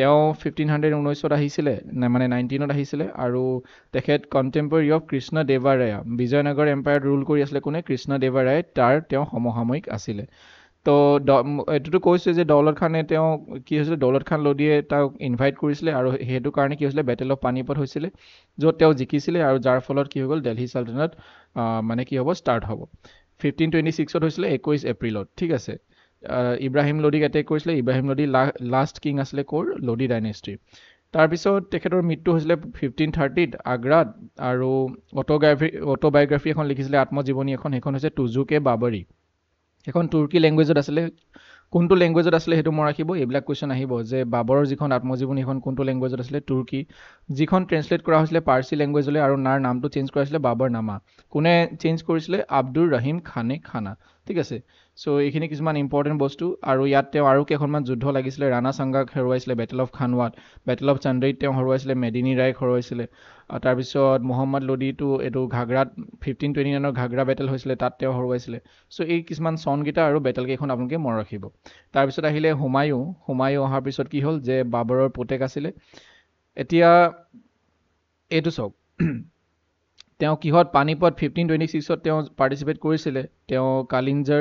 তেওঁ ফিফটিন হাণ্ড্ৰেড ঊনৈছত আহিছিলে মানে নাইণ্টিনত আহিছিলে আৰু তেখেত কণ্টেম্পৰেৰী অফ কৃষ্ণ দেৱাৰায়া বিজয়নগৰ এম্পায়াৰত ৰুল কৰি আছিলে কোনে কৃষ্ণ দেৱাৰায় তাৰ তেওঁ সমসাময়িক আছিলে তো এইটোতো কৈছে যে দৌলত খানে তেওঁ কি হৈছিলে দৌলত খান লডিয়ে তেওঁক ইনভাইট কৰিছিলে আৰু সেইটো কাৰণে কি হৈছিলে বেটেল অফ পানীপথ হৈছিলে য'ত তেওঁ জিকিছিলে আৰু যাৰ ফলত কি হৈ গ'ল দেলহি চাল্টানেট মানে কি হ'ব ষ্টাৰ্ট হ'ব ফিফটিন টুৱেণ্টি ছিক্সত হৈছিলে একৈছ এপ্ৰিলত ঠিক আছে ইব্ৰাহিম লোডিক এটেক কৰিছিলে ইব্ৰাহিম লডী লা লাষ্ট কিং আছিলে ক'ৰ লোডি ডাইনেষ্ট্ৰীৰ তাৰপিছত তেখেতৰ মৃত্যু হৈছিলে ফিফটিন থাৰ্টিত আগ্ৰাত আৰু অট'গ্ৰাফী অট'বায়'গ্ৰাফী এখন লিখিছিলে আত্মজীৱনী এখন সেইখন হৈছে টুজুকে বাবৰী সেইখন তুৰ্কী লেংগুৱেজত আছিলে কোনটো লেংগুৱেজত আছিলে সেইটো মই ৰাখিব এইবিলাক কুৱেশ্যন আহিব যে বাবৰৰ যিখন আত্মজীৱনী সেইখন কোনটো লেংগুৱেজত আছিলে তুৰ্কী যিখন ট্ৰেঞ্চলেট কৰা হৈছিলে পাৰ্চী লেংগুৱেজলৈ আৰু নাৰ নামটো চেঞ্জ হৈছিলে বাবৰ নামা কোনে চেঞ্জ কৰিছিলে আব্দুৰ ৰহিম খানে খানা ঠিক আছে চ' এইখিনি কিছুমান ইম্পৰ্টেণ্ট বস্তু আৰু ইয়াত তেওঁ আৰু কেইখনমান যুদ্ধ লাগিছিলে ৰাণা চাংগাক হেৰুৱাইছিলে বেটেল অফ খানৱাত বেটেল অফ চান্দ্ৰীত তেওঁ হৰুৱাইছিলে মেডিনী ৰায়ক হৰুৱাইছিলে তাৰপিছত মহম্মদ লোডিটো এইটো ঘাগৰাত ফিফটিন টুৱেণ্টি নাইনৰ ঘাগৰা বেটেল হৈছিলে তাত তেওঁ হৰুৱাইছিলে চ' এই কিছুমান চনকেইটা আৰু বেটেলকেইখন আপোনালোকে মনত ৰাখিব তাৰপিছত আহিলে হুমায়ু হুমায়ু অহাৰ পিছত কি হ'ল যে বাবৰৰ পুতেক আছিলে এতিয়া এইটো চাওক তেওঁ কিহত পানীপত ফিফটিন টুৱেণ্টি ছিক্সত তেওঁ পাৰ্টিচিপেট কৰিছিলে তেওঁ কালিঞ্জাৰ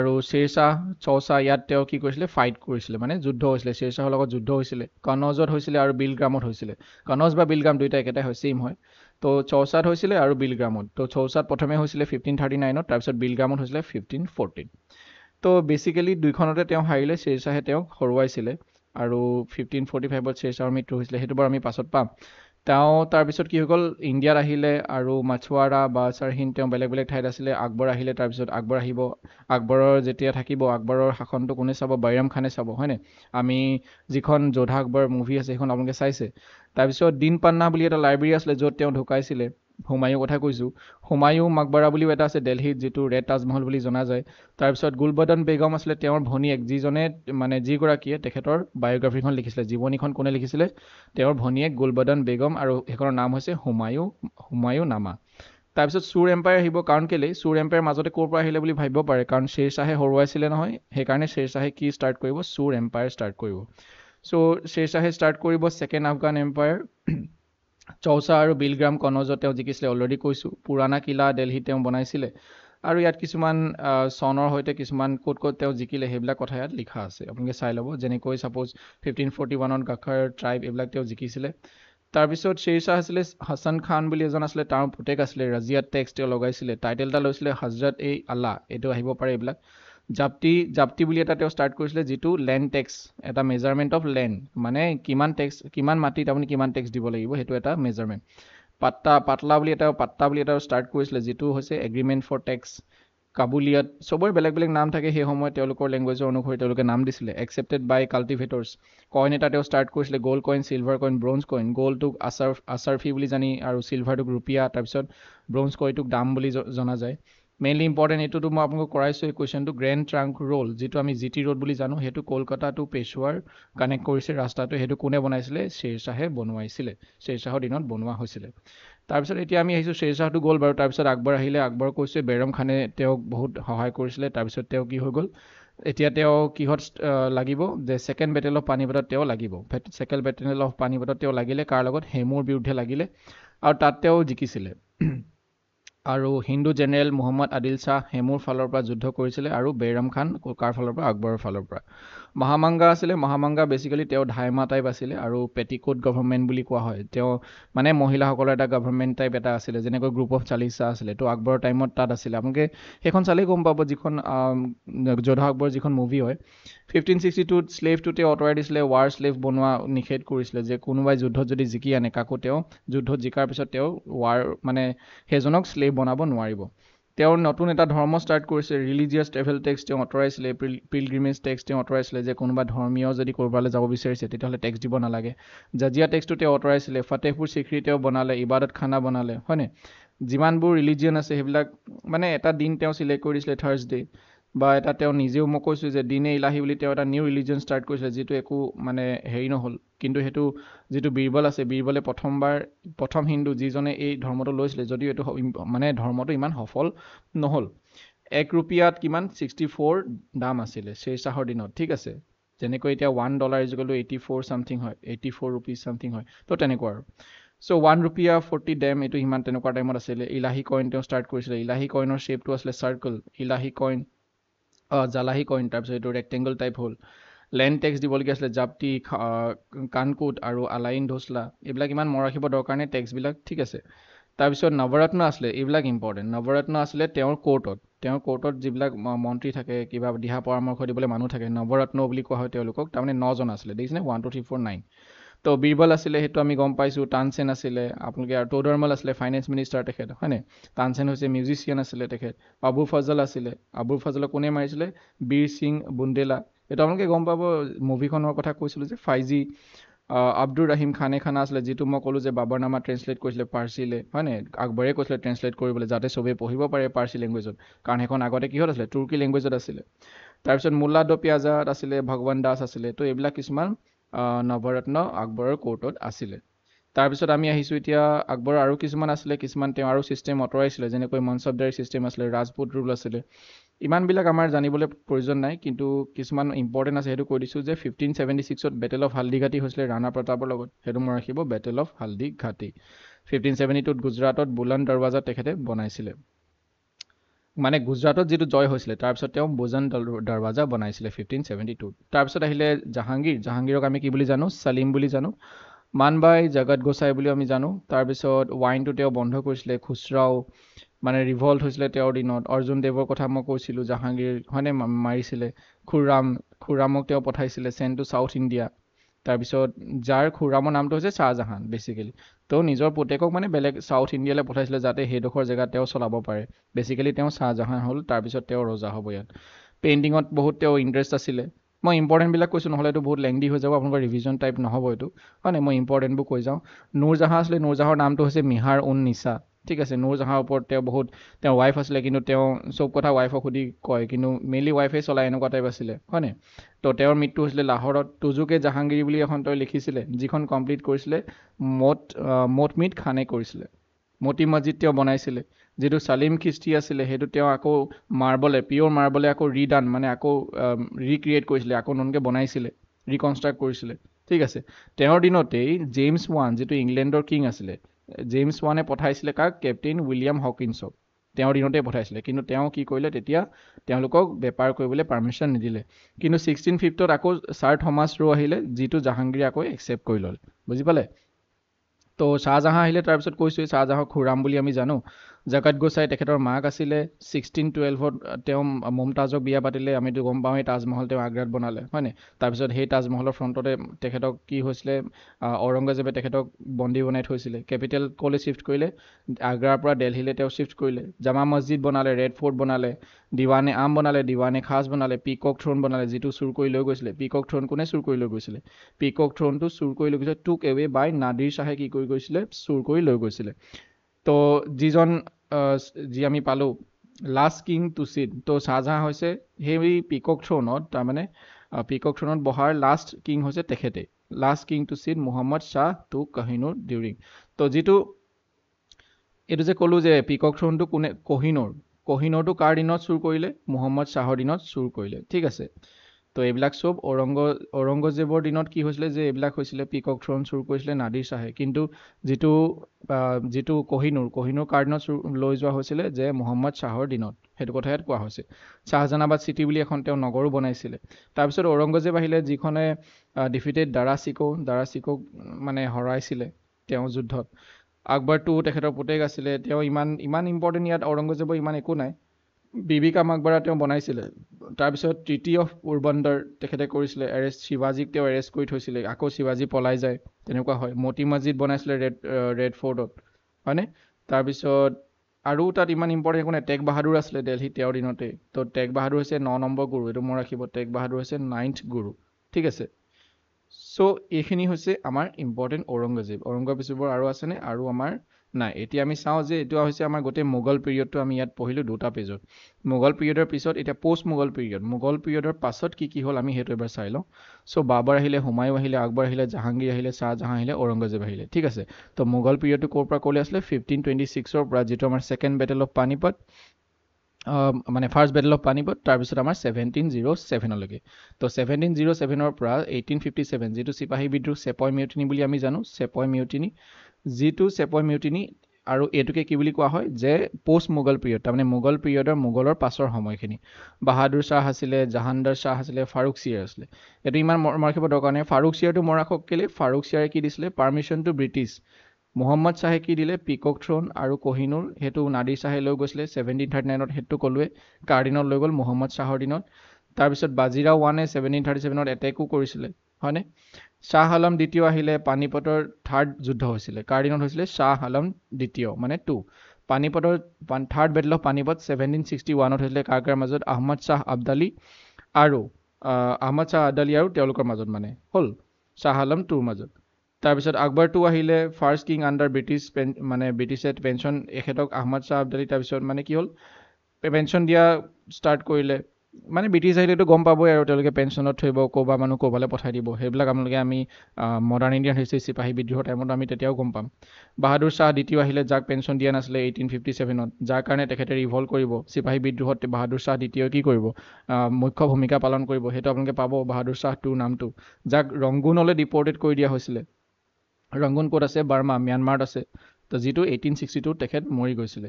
আৰু শ্বেৰশ্বাহ শ্বাহ ইয়াত তেওঁ কি কৰিছিলে ফাইট কৰিছিলে মানে যুদ্ধ হৈছিলে শ্বেৰ শ্বাহৰ লগত যুদ্ধ হৈছিলে কনজত হৈছিলে আৰু বিলগ্ৰামত হৈছিলে কনজ বা বিলগ্ৰাম দুয়োটা একেটাই হয় ছেইম হয় তো চৌচাত হৈছিলে আৰু বিলগ্ৰামত তো চৌচাত প্ৰথমে হৈছিলে ফিফটিন থাৰ্টি নাইনত তাৰপিছত বিলগ্ৰামত হৈছিলে ফিফটিন ফৰ্টিন তো বেচিকেলি দুইখনতে তেওঁ হাৰিলে শ্বেৰ শ্বাহে তেওঁক হৰুৱাইছিলে আৰু ফিফটিন ফৰ্টি ফাইভত শ্বেৰশ্বাহৰ মৃত্যু হৈছিলে সেইটো বাৰু আমি পাছত পাম তেওঁ তাৰপিছত কি হৈ গ'ল ইণ্ডিয়াত আহিলে আৰু মাছুৱাৰা বা চাৰহীন তেওঁ বেলেগ বেলেগ ঠাইত আছিলে আকবৰ আহিলে তাৰপিছত আকবৰ আহিব আকবৰৰ যেতিয়া থাকিব আকবৰৰ শাসনটো কোনে চাব বৈৰাম খানে চাব হয়নে আমি যিখন যোধা আকবৰ মুভি আছে সেইখন আপোনালোকে চাইছে তাৰপিছত দিন পান্না বুলি এটা লাইব্ৰেৰী আছিলে য'ত তেওঁ ঢুকাইছিলে হুমায়ুৰ কথা কৈছোঁ হুমায়ু মাকবাৰা বুলিও এটা আছে দেলহিত যিটো ৰেড তাজমহল বুলি জনা যায় তাৰপিছত গুলবদন বেগম আছিলে তেওঁৰ ভনীয়েক যিজনে মানে যিগৰাকীয়ে তেখেতৰ বায়'গ্ৰাফীখন লিখিছিলে জীৱনীখন কোনে লিখিছিলে তেওঁৰ ভনীয়েক গুলবদন বেগম আৰু সেইখনৰ নাম হৈছে হুমায়ু হুমায়ু নামা তাৰপিছত চুৰ এম্পায়াৰ আহিব কাৰণ কেলেই চুৰ এম্পায়াৰ মাজতে ক'ৰ পৰা আহিলে বুলি ভাবিব পাৰে কাৰণ শ্বেৰ শ্বাহে হৰুৱাইছিলে নহয় সেইকাৰণে শ্বেৰ শ্বাহে কি ষ্টাৰ্ট কৰিব চুৰ এম্পায়াৰ ষ্টাৰ্ট কৰিব চ' শ্বেৰ শ্বাহে ষ্টাৰ্ট কৰিব ছেকেণ্ড আফগান এম্পায়াৰ চৌচা আৰু বিলগ্ৰাম কনজত তেওঁ জিকিছিলে অলৰেডি কৈছোঁ পুৰণা কিলা দেলহিত তেওঁ বনাইছিলে আৰু ইয়াত কিছুমান চনৰ সৈতে কিছুমান ক'ত ক'ত তেওঁ জিকিলে সেইবিলাক কথা ইয়াত লিখা আছে আপোনালোকে চাই ল'ব যেনেকৈ ছাপ'জ ফিফটিন ফৰ্টি ওৱানত গাখৰ ট্ৰাইব এইবিলাক তেওঁ জিকিছিলে তাৰপিছত শ্বেৰ শ্বেৰশ্বাহ আছিলে হাছান খান বুলি এজন আছিলে তাৰ পুতেক আছিলে ৰাজিয়া টেক্স তেওঁ লগাইছিলে টাইটেল এটা লৈছিলে হাজৰত এই আল্লাহ এইটো আহিব পাৰে এইবিলাক জাপটি জাপটি বুলি এটা তেওঁ ষ্টাৰ্ট কৰিছিলে যিটো লেণ্ড টেক্স এটা মেজাৰমেণ্ট অফ লেণ্ড মানে কিমান টেক্স কিমান মাটিত আপুনি কিমান টেক্স দিব লাগিব সেইটো এটা মেজাৰমেণ্ট পাট্টা পাতলা বুলি এটা পাট্টা বুলি এটা ষ্টাৰ্ট কৰিছিলে যিটো হৈছে এগ্ৰিমেণ্ট ফৰ টেক্স কাবুলিয়াত চবৰে বেলেগ বেলেগ নাম থাকে সেই সময়ত তেওঁলোকৰ লেংগুৱেজৰ অনুসৰি তেওঁলোকে নাম দিছিলে একচেপ্টেড বাই কাল্টিভেটৰ্ছ কইন এটা তেওঁ ষ্টাৰ্ট কৰিছিলে gold coin silver coin bronze coin গ'ল্ডটোক আচাৰ আচাৰফি বুলি জানি আৰু চিলভাৰটোক ৰুপিয়া তাৰপিছত ব্ৰঞ্জ কইনটোক দাম বুলি জনা যায় মেইনলি ইম্পৰ্টেণ্ট এইটোতো মই আপোনালোকক কৰাইছোঁ এই কুৱেশ্যনটো গ্ৰেণ্ড ট্ৰাংক ৰ'ল যিটো আমি জি টি ৰ'ড বুলি জানো সেইটো কলকাতা টু পেছুৱাৰ কানেক্ট কৰিছে ৰাস্তাটো সেইটো কোনে বনাইছিলে শ্বেৰ শ্বাহে বনোৱাইছিলে শ্বেৰ শ্বাহৰ দিনত বনোৱা হৈছিলে তাৰপিছত এতিয়া আমি আহিছোঁ শ্বেৰ শ্বাহটো গ'ল বাৰু তাৰপিছত আকবৰ আহিলে আকবৰ কৈছে বেৰম খানে তেওঁক বহুত সহায় কৰিছিলে তাৰপিছত তেওঁ কি হৈ গ'ল এতিয়া তেওঁ কিহত লাগিব যে ছেকেণ্ড বেটেল অফ পানীপথত তেওঁ লাগিব ছেকেণ্ড বেটেল অফ পানীপথত তেওঁ লাগিলে কাৰ লগত হেমুৰ বিৰুদ্ধে লাগিলে আৰু তাত তেওঁ জিকিছিলে আৰু হিন্দু জেনেৰেল মহম্মদ আদিল শ্বাহ হেমুৰ ফালৰ পৰা যুদ্ধ কৰিছিলে আৰু বেইৰাম খান কাৰ ফালৰ পৰা আকবৰৰ ফালৰ পৰা মহামাংগা আছিলে মহামাংগা বেচিকেলি তেওঁ ধাইমা টাইপ আছিলে আৰু পেটিকোট গভৰ্ণমেণ্ট বুলি কোৱা হয় তেওঁ মানে মহিলাসকলৰ এটা গভৰ্ণমেণ্ট টাইপ এটা আছিলে যেনেকৈ গ্ৰুপ অফ চালিচা আছিলে তো আকবৰৰ টাইমত তাত আছিলে আপোনালোকে সেইখন চালেই গম পাব যিখন যোধা আকবৰ যিখন মুভি হয় ফিফটিন ছিক্সটি টুত শ্লেভটো তেওঁ অঁতৰাই দিছিলে ৱাৰ শ্লেভ বনোৱা নিষেধ কৰিছিলে যে কোনোবাই যুদ্ধত যদি জিকি আনে কাকো তেওঁ যুদ্ধত জিকাৰ পিছত তেওঁ ৱাৰ মানে সেইজনক শ্লেভ বনাব নোৱাৰিব তেওঁ নতুন এটা ধৰ্ম ষ্টাৰ্ট কৰিছে ৰিলিজিয়াছ ট্ৰেভেল টেক্স তেওঁ অঁতৰাইছিলে পিলগ্ৰিমেজ টেক্স তেওঁ আঁতৰাইছিলে যে কোনোবা ধৰ্মীয় যদি ক'ৰবালৈ যাব বিচাৰিছে তেতিয়াহ'লে টেক্স দিব নালাগে জাজিয়া টেক্সটো তেওঁ আঁতৰাইছিলে ফাটেহপুৰ চিখৰি তেওঁ বনালে ইবাদত খানা বনালে হয়নে যিমানবোৰ ৰিলিজিয়ান আছে সেইবিলাক মানে এটা দিন তেওঁ চিলেক্ট কৰি দিছিলে থাৰ্ছডে' বা এটা তেওঁ নিজেও মই কৈছোঁ যে দিনে ইলাহী বুলি তেওঁ এটা নিউ ৰিলিজন ষ্টাৰ্ট কৰিছিলে যিটো একো মানে হেৰি নহ'ল কিন্তু সেইটো যিটো বীৰবল আছে বীৰবলে প্ৰথমবাৰ প্ৰথম হিন্দু যিজনে এই ধৰ্মটো লৈছিলে যদিও এইটো মানে ধৰ্মটো ইমান সফল নহ'ল এক ৰুপিয়াত কিমান ছিক্সটি ফ'ৰ দাম আছিলে শ্বেৰ শ্বাহৰ দিনত ঠিক আছে যেনেকৈ এতিয়া one dollar is equal to eighty four something হয় এইটি ফ'ৰ ৰুপিজ ছামথিং হয় তো তেনেকুৱা আৰু চ' ওৱান ৰুপিয়া ফৰ্টি ডেম এইটো সিমান তেনেকুৱা টাইমত আছিলে ইলাহী কইন তেওঁ ষ্টাৰ্ট কৰিছিলে ইলাহী কইনৰ শ্বেপটো আছিলে চাৰ্কল ইলাহী কইন জালাহী কইন তাৰপিছত এইটো ৰেক্টেংগল টাইপ হ'ল লেণ্ড টেক্স দিবলগীয়া আছিলে জাপটি কানকুট আৰু আলাইন ধোচলা এইবিলাক ইমান মনত ৰাখিব দৰকাৰ নাই টেক্সবিলাক ঠিক আছে তাৰপিছত নৱৰত্ন আছিলে এইবিলাক ইম্পৰ্টেণ্ট নৱৰত্ন আছিলে তেওঁৰ কোৰ্টত তেওঁৰ কোৰ্টত যিবিলাক মন্ত্ৰী থাকে কিবা দিহা পৰামৰ্শ দিবলৈ মানুহ থাকে নৱৰত্ন বুলি কোৱা হয় তেওঁলোকক তাৰমানে নজন আছিলে দেখিছেনে one two three four nine তো বীৰবল আছিলে সেইটো আমি গম পাইছোঁ টানচেন আছিলে আপোনালোকে আৰু টৌদৰমল আছিলে ফাইনেন্স মিনিষ্টাৰ তেখেত হয়নে টানচেন হৈছে মিউজিচিয়ান আছিলে তেখেত আবুল ফজল আছিলে আবুল ফজলক কোনে মাৰিছিলে বীৰ সিং বুন্দেলা এইটো আপোনালোকে গম পাব মুভিখনৰ কথা কৈছিলোঁ যে ফাইভ জি আব্দুল ৰাহিম খানে খানা আছিলে যিটো মই ক'লোঁ যে বাবৰ নামা ট্ৰেঞ্চলেট কৰিছিলে পাৰ্চিলে হয়নে আকবৰে কৈছিলে ট্ৰেঞ্চলেট কৰিবলৈ যাতে চবেই পঢ়িব পাৰে পাৰ্চি লেংগুৱেজত কাৰণ সেইখন আগতে কিহত আছিলে তুৰ্কী লেংগুৱেজত আছিলে তাৰপিছত মোল্লা দপিয়াজাত আছিলে ভগৱান দাস আছিলে তো এইবিলাক কিছুমান নৱৰত্ন আকবৰৰ কোৰ্টত আছিলে তাৰপিছত আমি আহিছোঁ এতিয়া আকবৰ আৰু কিছুমান আছিলে কিছুমান তেওঁ আৰু ছিষ্টেম আঁতৰাইছিলে যেনেকৈ মনচবদাৰী ছিষ্টেম আছিলে ৰাজপুত ৰুল আছিলে ইমানবিলাক আমাৰ জানিবলৈ প্ৰয়োজন নাই কিন্তু কিছুমান ইম্পৰ্টেণ্ট আছে সেইটো কৈ দিছোঁ যে ফিফটিন ছেভেণ্টি ছিক্সত বেটেল অফ হালদি ঘাটি হৈছিলে ৰাণা প্ৰতাপৰ লগত সেইটো মই ৰাখিব বেটেল অফ হালদি ঘাটি ফিফটিন চেভেণ্টি টুত গুজৰাটত বুলান দৰৱাজা তেখেতে বনাইছিলে মানে গুজৰাটত যিটো জয় হৈছিলে তাৰপিছত তেওঁ বুজান দৰৱাজা বনাইছিলে ফিফটিন চেভেণ্টি টু তাৰপিছত আহিলে জাহাংগীৰ জাহাংগীৰক আমি কি বুলি জানো চালিম বুলি জানো মান বাই জগত গোচাই বুলিও আমি জানো তাৰপিছত ৱাইনটো তেওঁ বন্ধ কৰিছিলে খুচৰাও মানে ৰিভল্ট হৈছিলে তেওঁৰ দিনত অৰ্জুন দেৱৰ কথা মই কৈছিলোঁ জাহাংগীৰ হয়নে মাৰিছিলে খুৰাম খুৰামক তেওঁ পঠাইছিলে চেণ্ট টু চাউথ ইণ্ডিয়া তাৰপিছত যাৰ খুৰামৰ নামটো হৈছে শ্বাহজাহান বেচিকেলি তেওঁ নিজৰ পুতেকক মানে বেলেগ ছাউথ ইণ্ডিয়ালৈ পঠাইছিলে যাতে সেইডোখৰ জেগাত তেওঁ চলাব পাৰে বেচিকেলি তেওঁ শ্বাহজাহান হ'ল তাৰপিছত তেওঁ ৰজা হ'ব ইয়াত পেইণ্টিঙত বহুত তেওঁ ইণ্টাৰেষ্ট আছিলে মই ইম্পৰ্টেণ্টবিলাক কৈছোঁ নহ'লে এইটো বহুত লেংদি হৈ যাব আপোনালোকৰ ৰিভিজন টাইপ নহ'ব এইটো হয় হয়নে মই ইম্পৰ্টেণ্টবোৰ কৈ যাওঁ নূৰজাহাঁ আছিলে নূৰজাহাঁৰ নামটো হৈছে মিহাৰ উন নিচা ঠিক আছে নূৰ জাহাঁৰ ওপৰত তেওঁ বহুত তেওঁ ৱাইফ আছিলে কিন্তু তেওঁ চব কথা ৱাইফক সুধি কয় কিন্তু মেইনলি ৱাইফে চলাই এনেকুৱা টাইপ আছিলে হয়নে তো তেওঁৰ মৃত্যু হৈছিলে লাহৰত তুজুকে জাহাংগীৰ বুলি এখন তেওঁ লিখিছিলে যিখন কমপ্লিট কৰিছিলে মট মটমিট খানে কৰিছিলে মতি মছজিদ তেওঁ বনাইছিলে যিটো চালিম খ্ৰীষ্টি আছিলে সেইটো তেওঁ আকৌ মাৰ্বলে পিয়'ৰ মাৰ্বলে আকৌ ৰিডান মানে আকৌ ৰিক্ৰিয়েট কৰিছিলে আকৌ নতুনকৈ বনাইছিলে ৰিকনষ্ট্ৰাক্ট কৰিছিলে ঠিক আছে তেওঁৰ দিনতেই জেমছ ওৱান যিটো ইংলেণ্ডৰ কিং আছিলে জেমছ ৱানে পঠাইছিলে কাক কেপ্টেইন উইলিয়াম হকিনছক তেওঁৰ দিনতে পঠাইছিলে কিন্তু তেওঁ কি কৰিলে তেতিয়া তেওঁলোকক বেপাৰ কৰিবলৈ পাৰ্মিশ্যন নিদিলে কিন্তু ছিক্সটিন ফিফ্টত আকৌ ছাৰ থমাছ ৰু আহিলে যিটো জাহাংগীৰে আকৌ একচেপ্ট কৰি ল'লে বুজি পালে ত' শ্বাহজাহাঁ আহিলে তাৰপিছত কৈছোঁ শ্বাহজাহাঁক খুৰাম বুলি আমি জানো জাকাত গোচাই তেখেতৰ মাক আছিলে ছিক্সটিন টুৱেলভত তেওঁ মমতাজক বিয়া পাতিলে আমিতো গম পাওঁ এই তাজমহল তেওঁ আগ্ৰাত বনালে হয়নে তাৰপিছত সেই তাজমহলৰ ফ্ৰণ্টতে তেখেতক কি হৈছিলে ঔৰংগজেবে তেখেতক বন্দী বনাই থৈছিলে কেপিটেল কলে শ্বিফ্ট কৰিলে আগ্ৰাৰ পৰা দেলহিলৈ তেওঁ শ্বিফ্ট কৰিলে জামা মছজিদ বনালে ৰেড ফৰ্ট বনালে দিৱানে আম বনালে দিৱানে খাজ বনালে পিকক থ্ৰোন বনালে যিটো চুৰ কৰি লৈ গৈছিলে পিকক থ্ৰোন কোনে চুৰ কৰি লৈ গৈছিলে পিকক থ্ৰোনটো চুৰ কৰি লৈ গৈছিলে টুক এৱে বাই নাদিৰ শ্বাহে কি কৰি গৈছিলে চুৰ কৰি লৈ গৈছিলে তো যিজন যি আমি পালো লাষ্ট কিং টু চিট ত' শ্বাহজাহ হৈছে সেই পিকক থ্ৰ'নত তাৰমানে পিকক থ্ৰ'নত বহাৰ লাষ্ট কিং হৈছে তেখেতেই last king to sit Mohammad Shah to Kohinoor during ত' যিটো এইটো যে কলো যে পিকক থ্ৰ'নটো কোনে কহিনুৰ কহিনুৰটো কাৰ দিনত চুৰ কৰিলে মোহাম্মদ শ্বাহৰ দিনত চুৰ কৰিলে ঠিক আছে তো এইবিলাক চব ঔৰংগ ঔৰংগজেৱৰ দিনত কি হৈছিলে যে এইবিলাক হৈছিলে পিকক থ্ৰন চুৰ কৰিছিলে নাদিৰ শ্বাহে কিন্তু যিটো যিটো কহিনুৰ কহিনুৰ কাৰ্ডনত চুৰ লৈ যোৱা হৈছিলে যে মহম্মদ শ্বাহৰ দিনত সেইটো কথা ইয়াত কোৱা হৈছে শ্বাহজানাবাদ চিটি বুলি এখন তেওঁ নগৰো বনাইছিলে তাৰপিছত ঔৰংগজেৱ আহিলে যিখনে ডিফিটেড দাৰা দাৰাচিকো দাৰাচিকোক মানে হৰাইছিলে তেওঁ যুদ্ধত আকবৰ টু তেখেতৰ পুতেক আছিলে তেওঁ ইমান ইমান ইম্পৰ্টেণ্ট ইয়াত ঔৰংগজেৱৰ ইমান একো নাই বিবিকা মাকবাৰা তেওঁ বনাইছিলে তাৰপিছত ট্ৰিটি অফ পোৰবন্দৰ তেখেতে কৰিছিলে এৰেষ্ট শিৱাজীক তেওঁ এৰেষ্ট কৰি থৈছিলে আকৌ শিৱাজী পলাই যায় তেনেকুৱা হয় মতি মছজিদ বনাইছিলে ৰেড ৰেড ফৰ্টত হয়নে তাৰপিছত আৰু তাত ইমান ইম্পৰ্টেণ্ট একো নাই টেগ বাহাদুৰ আছিলে দেলহিত তেওঁৰ দিনতে ত' টেগ বাহাদুৰ হৈছে ন নম্বৰ গুৰু এইটো মই ৰাখিব টেগ বাহাদুৰ হৈছে নাইন্থ গুৰু ঠিক আছে চ' এইখিনি হৈছে আমাৰ ইম্পৰ্টেণ্ট ঔৰংগজেব ঔৰংগজেবৰ আৰু আছেনে আৰু আমাৰ নাই এতিয়া আমি চাওঁ যে এইটো হৈছে আমাৰ গোটেই মোগল পিৰিয়ডটো আমি ইয়াত পঢ়িলোঁ দুটা পেজত মোগল পিৰিয়ডৰ পিছত এতিয়া পষ্ট মোগল পিৰিয়ড মোগল পিৰিয়ডৰ পাছত কি কি হ'ল আমি সেইটো এবাৰ চাই লওঁ চ' বাবৰ আহিলে হুমায়ু আহিলে আকবৰ আহিলে জাহাংগীৰ আহিলে শ্বাহজাহাঁ আহিলে ঔৰংগজেব আহিলে ঠিক আছে ত' মোগল পিৰিয়ডটো ক'ৰ পৰা ক'লে আছিলে ফিফটিন টুৱেণ্টি ছিক্সৰ পৰা যিটো আমাৰ ছেকেণ্ড বেটেল অফ পানীপত মানে ফাৰ্ষ্ট বেটেল অফ পানীপত তাৰপিছত আমাৰ ছেভেণ্টিন জিৰ' ছেভেনলৈকে ত' ছেভেণ্টিন জিৰ' ছেভেনৰ পৰা এইটিন ফিফটি ছেভেন যিটো চিপাহী বিদ্ৰোহ চেপয় মিউটিনী বুলি আমি জানো চেপয় মিউটিনী যিটো চেপৰ মিউটিনী আৰু এইটোকে কি বুলি কোৱা হয় যে পষ্ট মোগল পিৰিয়ড তাৰমানে মোগল পিৰিয়ডৰ মোগলৰ পাছৰ সময়খিনি বাহাদুৰ শ্বাহ আছিলে জাহানদাৰ শ্বাহ আছিলে ফাৰুক চিয়াৰ আছিলে এইটো ইমান মৰ ৰাখিব দৰকাৰ নাই ফাৰুক চিয়াৰটো মৰ ৰাখক কেলে ফাৰুক চিয়াৰে কি দিছিলে পাৰ্মিশ্যন টু ব্ৰিটিছ মহম্মদ শ্বাহে কি দিলে পিকক থ্ৰোন আৰু কহিনুৰ সেইটো নাদিৰ শ্বাহে লৈ গৈছিলে ছেভেণ্টিন থাৰ্টি নাইনত সেইটো ক'লোৱে কাৰ্ডিনত লৈ গ'ল মহম্মদ শ্বাহৰ দিনত তাৰপিছত বাজিৰা ওৱানে ছেভেণ্টিন থাৰ্টি ছেভেনত এটেকো কৰিছিলে হয়নে শ্বাহ আলম দ্বিতীয় আহিলে পানীপটৰ থাৰ্ড যুদ্ধ হৈছিলে কাৰ দিনত হৈছিলে শ্বাহ আলম দ্বিতীয় মানে টু পানীপটৰ third battle of Panipat seventeen sixty ওৱানত হৈছিলে কাৰ কাৰ মাজত আহমদ শ্বাহ আব্দালি আৰু আহমদ শ্বাহ আব্দালী আৰু তেওঁলোকৰ মাজত মানে হ'ল শ্বাহ আলম টুৰ মাজত তাৰপিছত আকবৰ টু আহিলে first king under British pen মানে ব্ৰিটিছে পেঞ্চন এখেতক আহমদ শ্বাহ আব্দালী তাৰপিছত মানে কি হ'ল পেঞ্চন দিয়া ষ্টাৰ্ট কৰিলে মানে ব্ৰিটিছ আহিলেতো গম পাবই আৰু তেওঁলোকে পেঞ্চনত থৈ বাৰু ক'ৰবাৰ মানুহ ক'ৰবালৈ পঠাই দিব সেইবিলাক আপোনালোকে আমি মডাৰ্ণ ইণ্ডিয়ান হিষ্ট্ৰী চিপাহী বিদ্ৰোহৰ টাইমত আমি তেতিয়াও গম পাম বাহাদুৰ শ্বাহ দ্বিতীয় আহিলে যাক পেঞ্চন দিয়া নাছিলে এইটিন ফিফটি ছেভেনত যাৰ কাৰণে তেখেতে ৰিভল্ভ কৰিব চিপাহী বিদ্ৰোহত বাহাদুৰ শ্বাহ দ্বিতীয় কি কৰিব মুখ্য ভূমিকা পালন কৰিব সেইটো আপোনালোকে পাব বাহাদুৰ শ্বাহ টোৰ নামটো যাক ৰংগুনলৈ ডিপৰ্টেড কৰি দিয়া হৈছিলে ৰংগুন ক'ত আছে বাৰ্মা ম্যানমাৰত আছে তো যিটো এইটিন ছিক্সটি টুত তেখেত মৰি গৈছিলে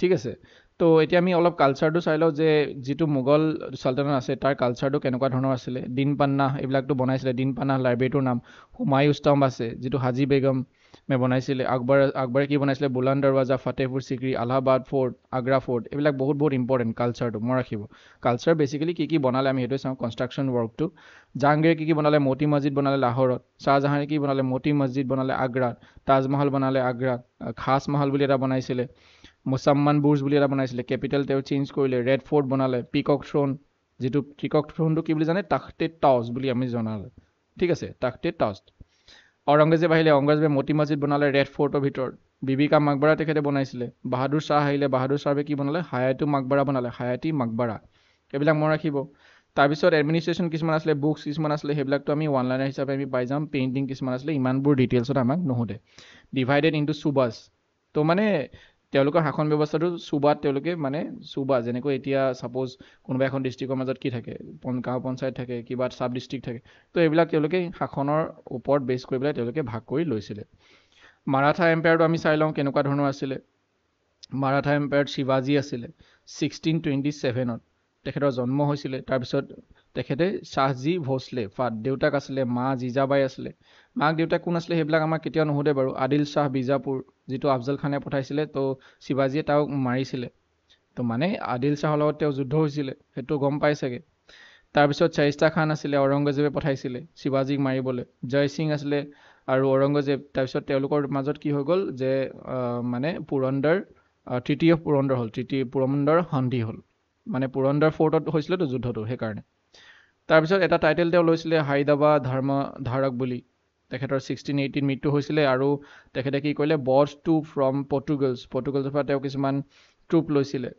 ঠিক আছে তো এতিয়া আমি অলপ কালচাৰটো চাই লওঁ যে যিটো মোগল চালতানত আছে তাৰ কালচাৰটো কেনেকুৱা ধৰণৰ আছিলে দিন পান্না এইবিলাকতো বনাইছিলে দিন পান্না লাইব্ৰেৰীটোৰ নাম হুমায়ু স্তম্ভ আছে যিটো হাজী বেগম মে বনাইছিলে আকবৰ আকবৰে কি বনাইছিলে বুলান দৰৱাজা ফাতেহপুৰ চিকৰি আলাহাবাদ ফৰ্ট আগ্ৰা ফৰ্ট এইবিলাক বহুত বহুত ইম্পৰ্টেণ্ট কালচাৰটো মই ৰাখিব কালচাৰ বেচিকেলি কি কি বনালে আমি সেইটোৱে চাওঁ কনষ্ট্ৰাকশ্যন ৱৰ্কটো জাহাংগীৰে কি কি বনালে মতি মছজিদ বনালে লাহৰত শ্বাহজাহানে কি বনালে মতি মছজিদ বনালে আগ্ৰাত তাজমহল বনালে আগ্ৰাত খাজমহল বুলি এটা বনাইছিলে মুছাম্মান বুৰ্জ বুলি এটা বনাইছিলে কেপিটেল তেওঁ চেঞ্জ কৰিলে ৰেড ফৰ্ট বনালে পিকক থ্ৰোন যিটো পিকক থ্ৰোনটো কি বুলি জানে তাখতে টাউচ বুলি আমি জনালে ঠিক আছে তাখতে টাউচ ঔৰংগজেব আহিলে ঔৰংগজেবে মতি মছজিদ বনালে ৰেড ফৰ্টৰ ভিতৰত বিবিকা মাকবাৰা তেখেতে বনাইছিলে বাহাদুৰ শ্বাহ আহিলে বাহাদুৰ শ্বাহে কি বনালে হায়াতু মাকবাৰা বনালে হায়াতি মাকবাৰা এইবিলাক মনত ৰাখিব তাৰপিছত এডমিনিষ্ট্ৰেশ্যন কিছুমান আছিলে বুকছ কিছুমান আছিলে সেইবিলাকতো আমি ৱানলাইনাৰ হিচাপে আমি পাই যাম পেইণ্টিং কিছুমান আছিলে ইমানবোৰ ডিটেইলছত আমাক নোসোধে ডিভাইডেড ইনটু চুবাছ ত' মানে তেওঁলোকৰ শাসন ব্যৱস্থাটো চুবাত তেওঁলোকে মানে চুবা যেনেকৈ এতিয়া ছাপ'জ কোনোবা এখন ডিষ্ট্ৰিক্টৰ মাজত কি থাকে গাঁও পঞ্চায়ত থাকে কিবা ছাব ডিষ্ট্ৰিক্ট থাকে তো এইবিলাক তেওঁলোকে শাসনৰ ওপৰত বেছ কৰি পেলাই তেওঁলোকে ভাগ কৰি লৈছিলে মাৰাঠা এম্পায়াৰটো আমি চাই লওঁ কেনেকুৱা ধৰণৰ আছিলে মাৰাঠা এম্পায়াৰত শিৱাজী আছিলে ছিক্সটিন টুৱেণ্টি ছেভেনত তেখেতৰ জন্ম হৈছিলে তাৰপিছত তেখেতে শ্বাহজী ভোঁচলে ফাট দেউতাক আছিলে মা জিজাবাই আছিলে মাক দেউতাক কোন আছিলে সেইবিলাক আমাক কেতিয়াও নুসুধে বাৰু আদিল শ্বাহ বিজাপুৰ যিটো আফজল খানে পঠাইছিলে ত' শিৱাজীয়ে তেওঁক মাৰিছিলে তো মানে আদিল শ্বাহৰ লগত তেওঁ যুদ্ধ হৈছিলে সেইটো গম পাই চাগে তাৰপিছত চাৰিষ্টা খান আছিলে ঔৰংগজেবে পঠাইছিলে শিৱাজীক মাৰিবলৈ জয় সিং আছিলে আৰু ঔৰংগজেব তাৰপিছত তেওঁলোকৰ মাজত কি হৈ গ'ল যে মানে পুৰন্দৰ তৃতীয় পুৰন্দৰ হ'ল তৃতীয় পুৰন্দৰ সন্ধি হ'ল মানে পুৰন্দৰ ফৰ্টত হৈছিলেতো যুদ্ধটো সেইকাৰণে তাৰপিছত এটা টাইটেল তেওঁ লৈছিলে হায়দাবা ধৰ্ম ধাৰক বুলি তেখেতৰ ছিক্সটিন এইটিন মৃত্যু হৈছিলে আৰু তেখেতে কি কৰিলে বৰ্ডছ টু ফ্ৰম পৰ্টুগালছ পৰ্টুগালছৰ পৰা তেওঁ কিছুমান ট্ৰুপ লৈছিলে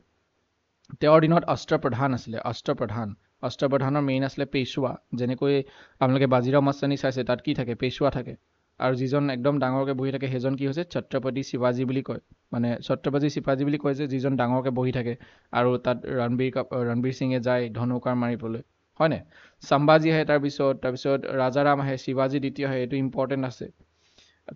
তেওঁৰ দিনত অস্ত্ৰপ্ৰধান আছিলে অস্ত্ৰপ্ৰধান অস্ত্ৰপ্ৰধানৰ মেইন আছিলে পেচুৱা যেনেকৈ আপোনালোকে বাজিৰাও মাছানী চাইছে তাত কি থাকে পেচুৱা থাকে আৰু যিজন একদম ডাঙৰকৈ বহি থাকে সেইজন কি হৈছে ছত্ৰপতি শিৱাজী বুলি কয় মানে ছত্ৰপতি শিৱাজী বুলি কয় যে যিজন ডাঙৰকৈ বহি থাকে আৰু তাত ৰণবীৰ ৰণবীৰ সিঙে যায় ধনুকাৰ মাৰিবলৈ হয়নে চাম্বাজী আহে তাৰপিছত তাৰপিছত ৰাজাৰাম আহে শিৱাজী দ্বিতীয় আহে এইটো ইম্পৰ্টেণ্ট আছে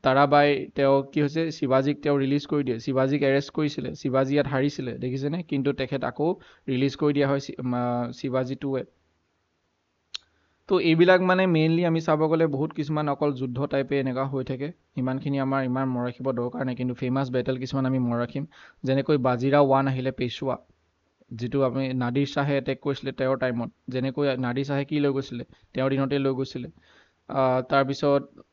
তাৰাবাই তেওঁ কি হৈছে শিৱাজীক তেওঁ ৰিলিজ কৰি দিয়ে শিৱাজীক এৰেষ্ট কৰিছিলে শিৱাজী ইয়াত হাৰিছিলে দেখিছেনে কিন্তু তেখেত আকৌ ৰিলিজ কৰি দিয়া হয় শিৱাজী শিৱাজীটোৱে তো এইবিলাক মানে মেইনলি আমি চাব গ'লে বহুত কিছুমান অকল যুদ্ধ টাইপে এনেকুৱা হৈ থাকে ইমানখিনি আমাৰ ইমান মৰাখিব দৰকাৰ নাই কিন্তু ফেমাছ বেটেল কিছুমান আমি মৰাখিম ৰাখিম যেনেকৈ বাজিৰা ওৱান আহিলে পেচুৱা যিটো আমি নাদিৰ শ্বাহে এটেক কৰিছিলে তেওঁৰ টাইমত যেনেকৈ নাদিৰ শ্বাহে কি লৈ গৈছিলে তেওঁৰ দিনতে লৈ গৈছিলে তাৰপিছত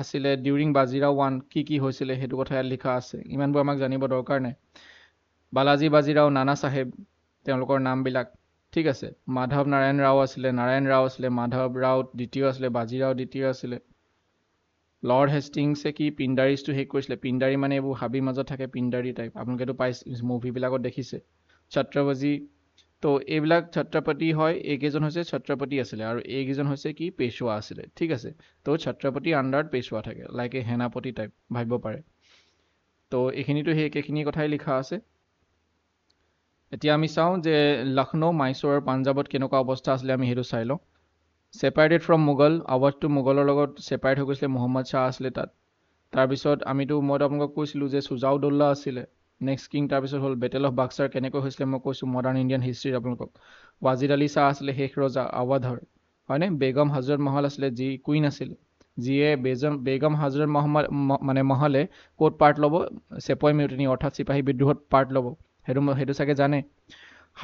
আছিলে ডিউৰিং বাজিৰাও ওৱান কি কি হৈছিলে সেইটো কথা ইয়াত লিখা আছে ইমানবোৰ আমাক জানিব দৰকাৰ নাই বালাজী বাজিৰাও নানা চাহেব তেওঁলোকৰ নামবিলাক ঠিক আছে মাধৱ নাৰায়ণ ৰাও আছিলে নাৰায়ণ ৰাও আছিলে মাধৱ ৰাও দ্বিতীয় আছিলে বাজিৰাও দ্বিতীয় আছিলে লৰ্ড হেষ্টিংছে কি পিণ্ডাৰিজটো শেষ কৰিছিলে পিণ্ডাৰী মানে এইবোৰ হাবিৰ মাজত থাকে পিণ্ডাৰী টাইপ আপোনালোকেতো পাইছে মুভিবিলাকত দেখিছে ছাত্ৰাবাজি তো এইবিলাক ছাত্ৰাপাতি হয় এইকেইজন হৈছে ছাত্ৰাপাতি আছিলে আৰু এইকেইজন হৈছে কি পেছোৱা আছিলে ঠিক আছে তো ছাত্ৰাপাতিৰ আণ্ডাৰত পেছোৱা থাকে লাইক এ সেনাপতি টাইপ ভাবিব পাৰে তো এইখিনিতো সেই একেখিনি কথাই লিখা আছে এতিয়া আমি চাওঁ যে লক্ষ্ণৌ মাইছৰ পাঞ্জাৱত কেনেকুৱা অৱস্থা আছিলে আমি সেইটো চাই লওঁ ছেপাৰেটেড ফ্ৰম মোগল আৱাজটো মোগলৰ লগত ছেপাৰেট হৈ গৈছিলে মহম্মদ শ্বাহ আছিলে তাত তাৰপিছত আমিতো মইতো আপোনালোকক কৈছিলোঁ যে চুজাউদ্দৌল্লা আছিলে নেক্সট কিং তাৰপিছত হ'ল বেটেল অফ বাক্সাৰ কেনেকৈ হৈছিলে মই কৈছোঁ মডাৰ্ণ ইণ্ডিয়ান হিষ্ট্ৰীত আপোনালোকক ৱাজিদ আলী শ্বাহ আছিলে শেষ ৰজা আৱাধৰ হয়নে বেগম হাজৰত মহল আছিলে যি কুইন আছিলে যিয়ে বেজম বেগম হাজৰত মহম্মদ মানে মহলে ক'ত পাৰ্ট ল'ব চেপই মিউটিনি অৰ্থাৎ চিপাহী বিদ্ৰোহত পাৰ্ট ল'ব সেইটো সেইটো চাগে জানে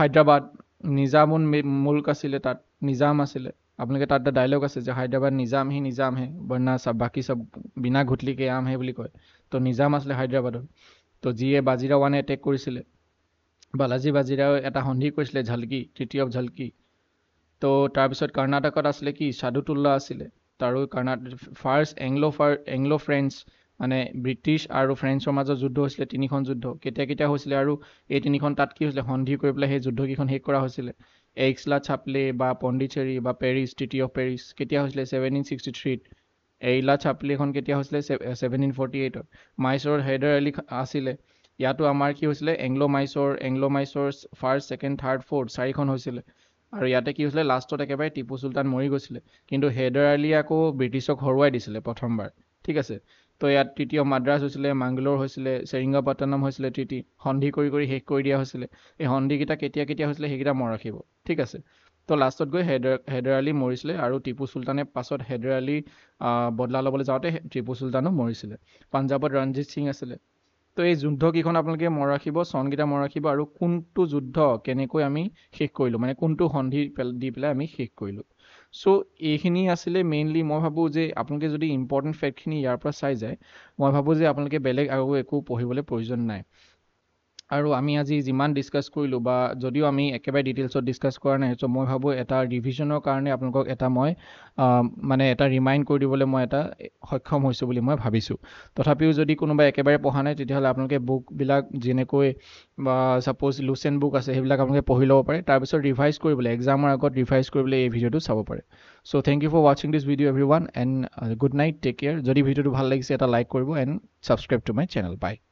হায়দৰাবাদ নিজামোন মুল্ক আছিলে তাত নিজাম আছিলে আপোনালোকে তাত এটা ডাইলগ আছে যে হায়দৰাবাদ নিজাম হি নিজাম হে বন্যা চব বাকী চব বিনা ঘুটলিকে হে বুলি কয় ত' নিজাম আছিলে হায়দৰাবাদত তো যিয়ে বাজিৰা ওৱানে এটেক কৰিছিলে বালাজী বাজিৰাও এটা সন্ধি কৰিছিলে ঝালকি তৃতীয় ঝালকি তো তাৰপিছত কৰ্ণাটকত আছিলে কি সাধুতুল্লা আছিলে তাৰো Carnatic first Anglo far Anglo French মানে ব্ৰিটিছ আৰু ফ্ৰেঞ্চৰ মাজত যুদ্ধ হৈছিলে তিনিখন যুদ্ধ কেতিয়া কেতিয়া হৈছিলে আৰু এই তিনিখন তাত কি হৈছিলে সন্ধি কৰি পেলাই সেই যুদ্ধকেইখন শেষ কৰা হৈছিলে এইক্সলা ছাপলে বা পণ্ডিচেৰী বা পেৰিছ ট্ৰিটি অফ পেৰিছ কেতিয়া হৈছিলে ছেভেনটিন ছিক্সটি থ্ৰীত এৰিলা চাপ্লিখন কেতিয়া হৈছিলে ছেভেনটিন ফৰ্টি এইটত মাইছৰ হেদাৰ আলী আছিলে ইয়াতো আমাৰ কি হৈছিলে Anglo' Mysore Anglo' Mysore first second third fourth চাৰিখন হৈছিলে আৰু ইয়াতে কি হৈছিলে লাষ্টত একেবাৰে টিপু চুলতান মৰি গৈছিলে কিন্তু হেদাৰ আলীয়ে আকৌ ব্ৰিটিছক হৰুৱাই দিছিলে প্ৰথমবাৰ ঠিক আছে তো ইয়াত তৃতীয় মাদ্ৰাছ হৈছিলে মাংগলোৰ হৈছিলে চেৰিংগাপট্টনম হৈছিলে তৃতীয় সন্ধি কৰি কৰি শেষ কৰি দিয়া হৈছিলে এই সন্ধিকেইটা কেতিয়া কেতিয়া হৈছিলে সেইকেইটা মনত ৰাখিব ঠিক আছে তো লাষ্টত গৈ হেদৰ হেদৰ আলী মৰিছিলে আৰু টিপু চুলতানে পাছত হেদৰ আলী বদলা ল'বলৈ যাওঁতে টিপু চুলতানো মৰিছিলে পাঞ্জাৱত ৰঞ্জিত সিং আছিলে তো এই যুদ্ধকেইখন আপোনালোকে মনত ৰাখিব চনকেইটা মনত ৰাখিব আৰু কোনটো যুদ্ধ কেনেকৈ আমি শেষ কৰিলোঁ মানে কোনটো সন্ধি দি পেলাই আমি শেষ কৰিলোঁ চ' এইখিনি আছিলে মেইনলি মই ভাবোঁ যে আপোনালোকে যদি ইম্পৰ্টেণ্ট ফেক্টখিনি ইয়াৰ পৰা চাই যায় মই ভাবোঁ যে আপোনালোকে বেলেগ আকৌ একো পঢ়িবলৈ প্ৰয়োজন নাই আৰু আমি আজি যিমান ডিছকাছ কৰিলোঁ বা যদিও আমি একেবাৰে ডিটেইলছত ডিছকাছ কৰা নাই চ' মই ভাবোঁ এটা ৰিভিজনৰ কাৰণে আপোনালোকক এটা মই মানে এটা ৰিমাইণ্ড কৰি দিবলৈ মই এটা সক্ষম হৈছোঁ বুলি মই ভাবিছোঁ তথাপিও যদি কোনোবাই একেবাৰে পঢ়া নাই তেতিয়াহ'লে আপোনালোকে বুকবিলাক যেনেকৈ বা ছাপ'জ লুচেণ্ট বুক আছে সেইবিলাক আপোনালোকে পঢ়ি ল'ব পাৰে তাৰপিছত ৰিভাইজ কৰিবলৈ এক্সামৰ আগত ৰিভাইজ কৰিবলৈ এই ভিডিঅ'টো চাব পাৰে চ' থেংক ইউ ফৰ ৱাচিং this video' everyone and good night take care যদি ভিডিঅ'টো ভাল লাগিছে এটা লাইক কৰিব and subscribe to my channel by